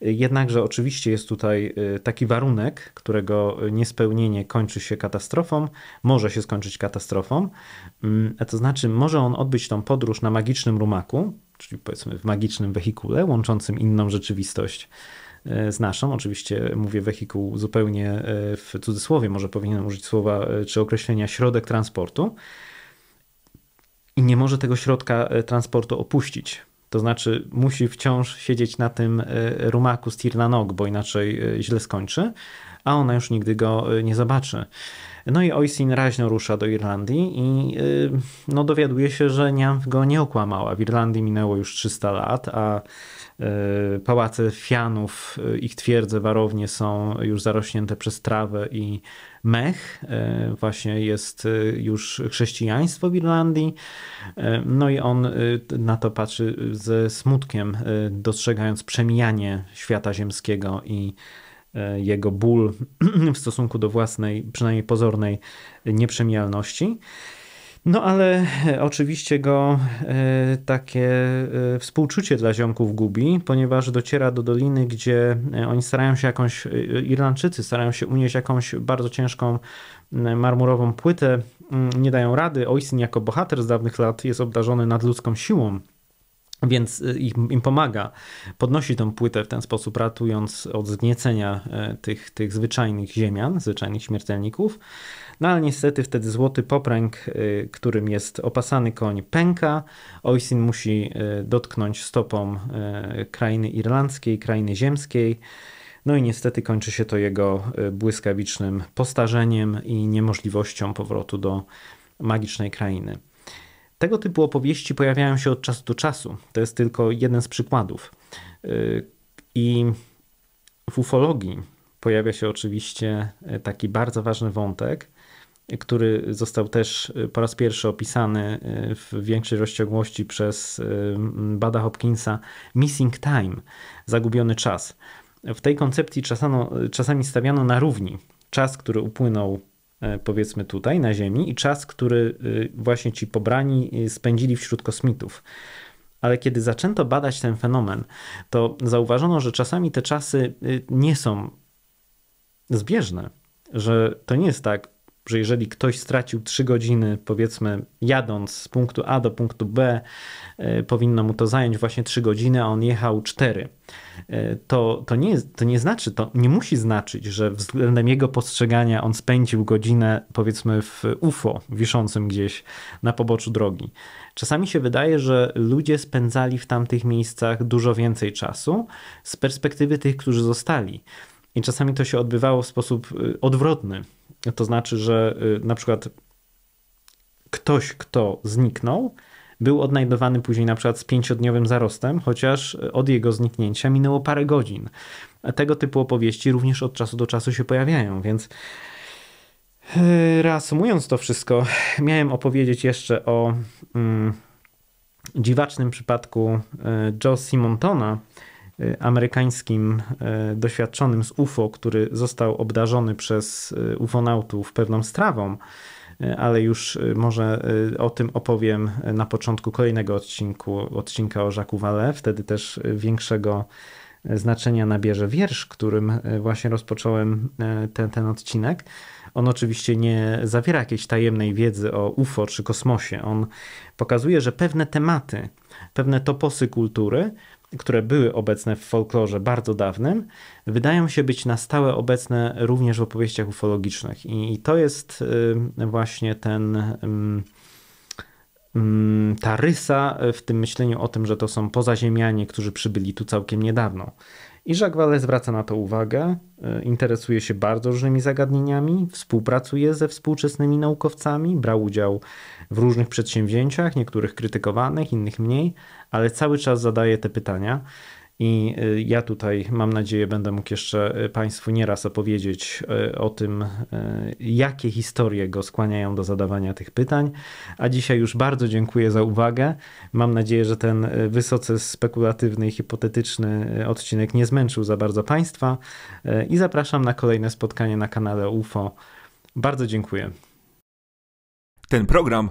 Jednakże oczywiście jest tutaj taki warunek, którego niespełnienie kończy się katastrofą, może się skończyć katastrofą, mm, a to znaczy może on odbyć tą podróż na magicznym rumaku, czyli powiedzmy w magicznym wehikule łączącym inną rzeczywistość e, z naszą. Oczywiście mówię wehikuł zupełnie e, w cudzysłowie, może powinienem użyć słowa e, czy określenia środek transportu. I nie może tego środka transportu opuścić. To znaczy, musi wciąż siedzieć na tym rumaku z tir na nog, bo inaczej źle skończy a ona już nigdy go y, nie zobaczy. No i Oisin raźno rusza do Irlandii i y, no, dowiaduje się, że Niamf go nie okłamała. W Irlandii minęło już 300 lat, a y, pałace Fianów, ich twierdze, warownie są już zarośnięte przez trawę i mech. Właśnie jest już chrześcijaństwo w Irlandii. No i on na to patrzy ze smutkiem, dostrzegając przemijanie świata ziemskiego i E, jego ból [CLEARS THROAT] w stosunku do własnej, przynajmniej pozornej nieprzemijalności. No ale e, oczywiście go e, takie współczucie dla ziomków gubi, ponieważ dociera do doliny, gdzie oni starają się jakąś, Irlandczycy starają się unieść jakąś bardzo ciężką marmurową płytę, nie dają rady. Oisin jako bohater z dawnych lat jest obdarzony nadludzką siłą więc y, im, im, pomaga, podnosi tą płytę w ten sposób, ratując od zgniecenia e, tych, tych zwyczajnych ziemian, zwyczajnych śmiertelników. No ale niestety wtedy złoty popręg, y, którym jest opasany koń, pęka. Oisin musi e, dotknąć stopą e, krainy irlandzkiej, krainy ziemskiej. No i niestety kończy się to jego błyskawicznym postarzeniem i niemożliwością powrotu do magicznej krainy. Tego typu opowieści pojawiają się od czasu do czasu. To jest tylko jeden z przykładów. Y, I w ufologii pojawia się oczywiście e, taki bardzo ważny wątek, który został też e, po raz pierwszy opisany e, w większej rozciągłości przez Bada Hopkinsa, Missing Time, zagubiony czas. W tej koncepcji czasano, czasami stawiano na równi czas, który upłynął E, powiedzmy tutaj na Ziemi, i czas, który e, właśnie ci pobrani e, spędzili wśród kosmitów. Ale kiedy zaczęto badać ten fenomen, to zauważono, że czasami te czasy nie są zbieżne, że to nie jest tak, że jeżeli ktoś stracił 3 godziny, powiedzmy, jadąc z punktu A do punktu B, e, powinno mu to zająć właśnie 3 godziny, a on jechał 4. E, to, to, nie, to nie znaczy, to nie musi znaczyć, że względem jego postrzegania on spędził godzinę, powiedzmy, w UFO wiszącym gdzieś na poboczu drogi. Czasami się wydaje, że ludzie spędzali w tamtych miejscach dużo więcej czasu z perspektywy tych, którzy zostali. I czasami to się odbywało w sposób y, odwrotny to znaczy, że y, na przykład ktoś, kto zniknął, był odnajdowany później na przykład z pięciodniowym zarostem, chociaż y, od jego zniknięcia minęło parę godzin. Tego typu opowieści również od czasu do czasu się pojawiają, więc y, reasumując to wszystko, [LAUGHS] miałem opowiedzieć jeszcze o mm, dziwacznym przypadku Joe Simontona, Y, amerykańskim y, doświadczonym z UFO, który został obdarzony przez y, ufonautów pewną strawą, ale już może o tym opowiem na początku kolejnego odcinku, odcinka o Jacques Vallée. Wtedy też większego znaczenia nabierze wiersz, którym właśnie rozpocząłem ten, ten odcinek. On oczywiście nie zawiera jakiejś tajemnej wiedzy o UFO czy kosmosie. On pokazuje, że pewne tematy, pewne toposy kultury które były obecne w folklorze bardzo dawnym, wydają się być na stałe obecne również w opowieściach ufologicznych. I to jest y, właśnie ten y, mm, ta rysa w tym myśleniu o tym, że to są pozaziemianie, którzy przybyli tu całkiem niedawno. I Jacques Vallée zwraca na to uwagę, y, interesuje się bardzo różnymi zagadnieniami, współpracuje ze współczesnymi naukowcami, brał udział w różnych przedsięwzięciach, niektórych krytykowanych, innych mniej, ale cały czas zadaję te pytania. I y, ja tutaj, mam nadzieję, będę mógł jeszcze y, Państwu nieraz opowiedzieć y, o tym, jakie historie go skłaniają do zadawania tych pytań. A dzisiaj już bardzo dziękuję za uwagę. Mam nadzieję, że ten wysoce spekulatywny i hipotetyczny odcinek nie zmęczył za bardzo Państwa. I zapraszam na kolejne spotkanie na kanale UFO. Bardzo dziękuję. Ten program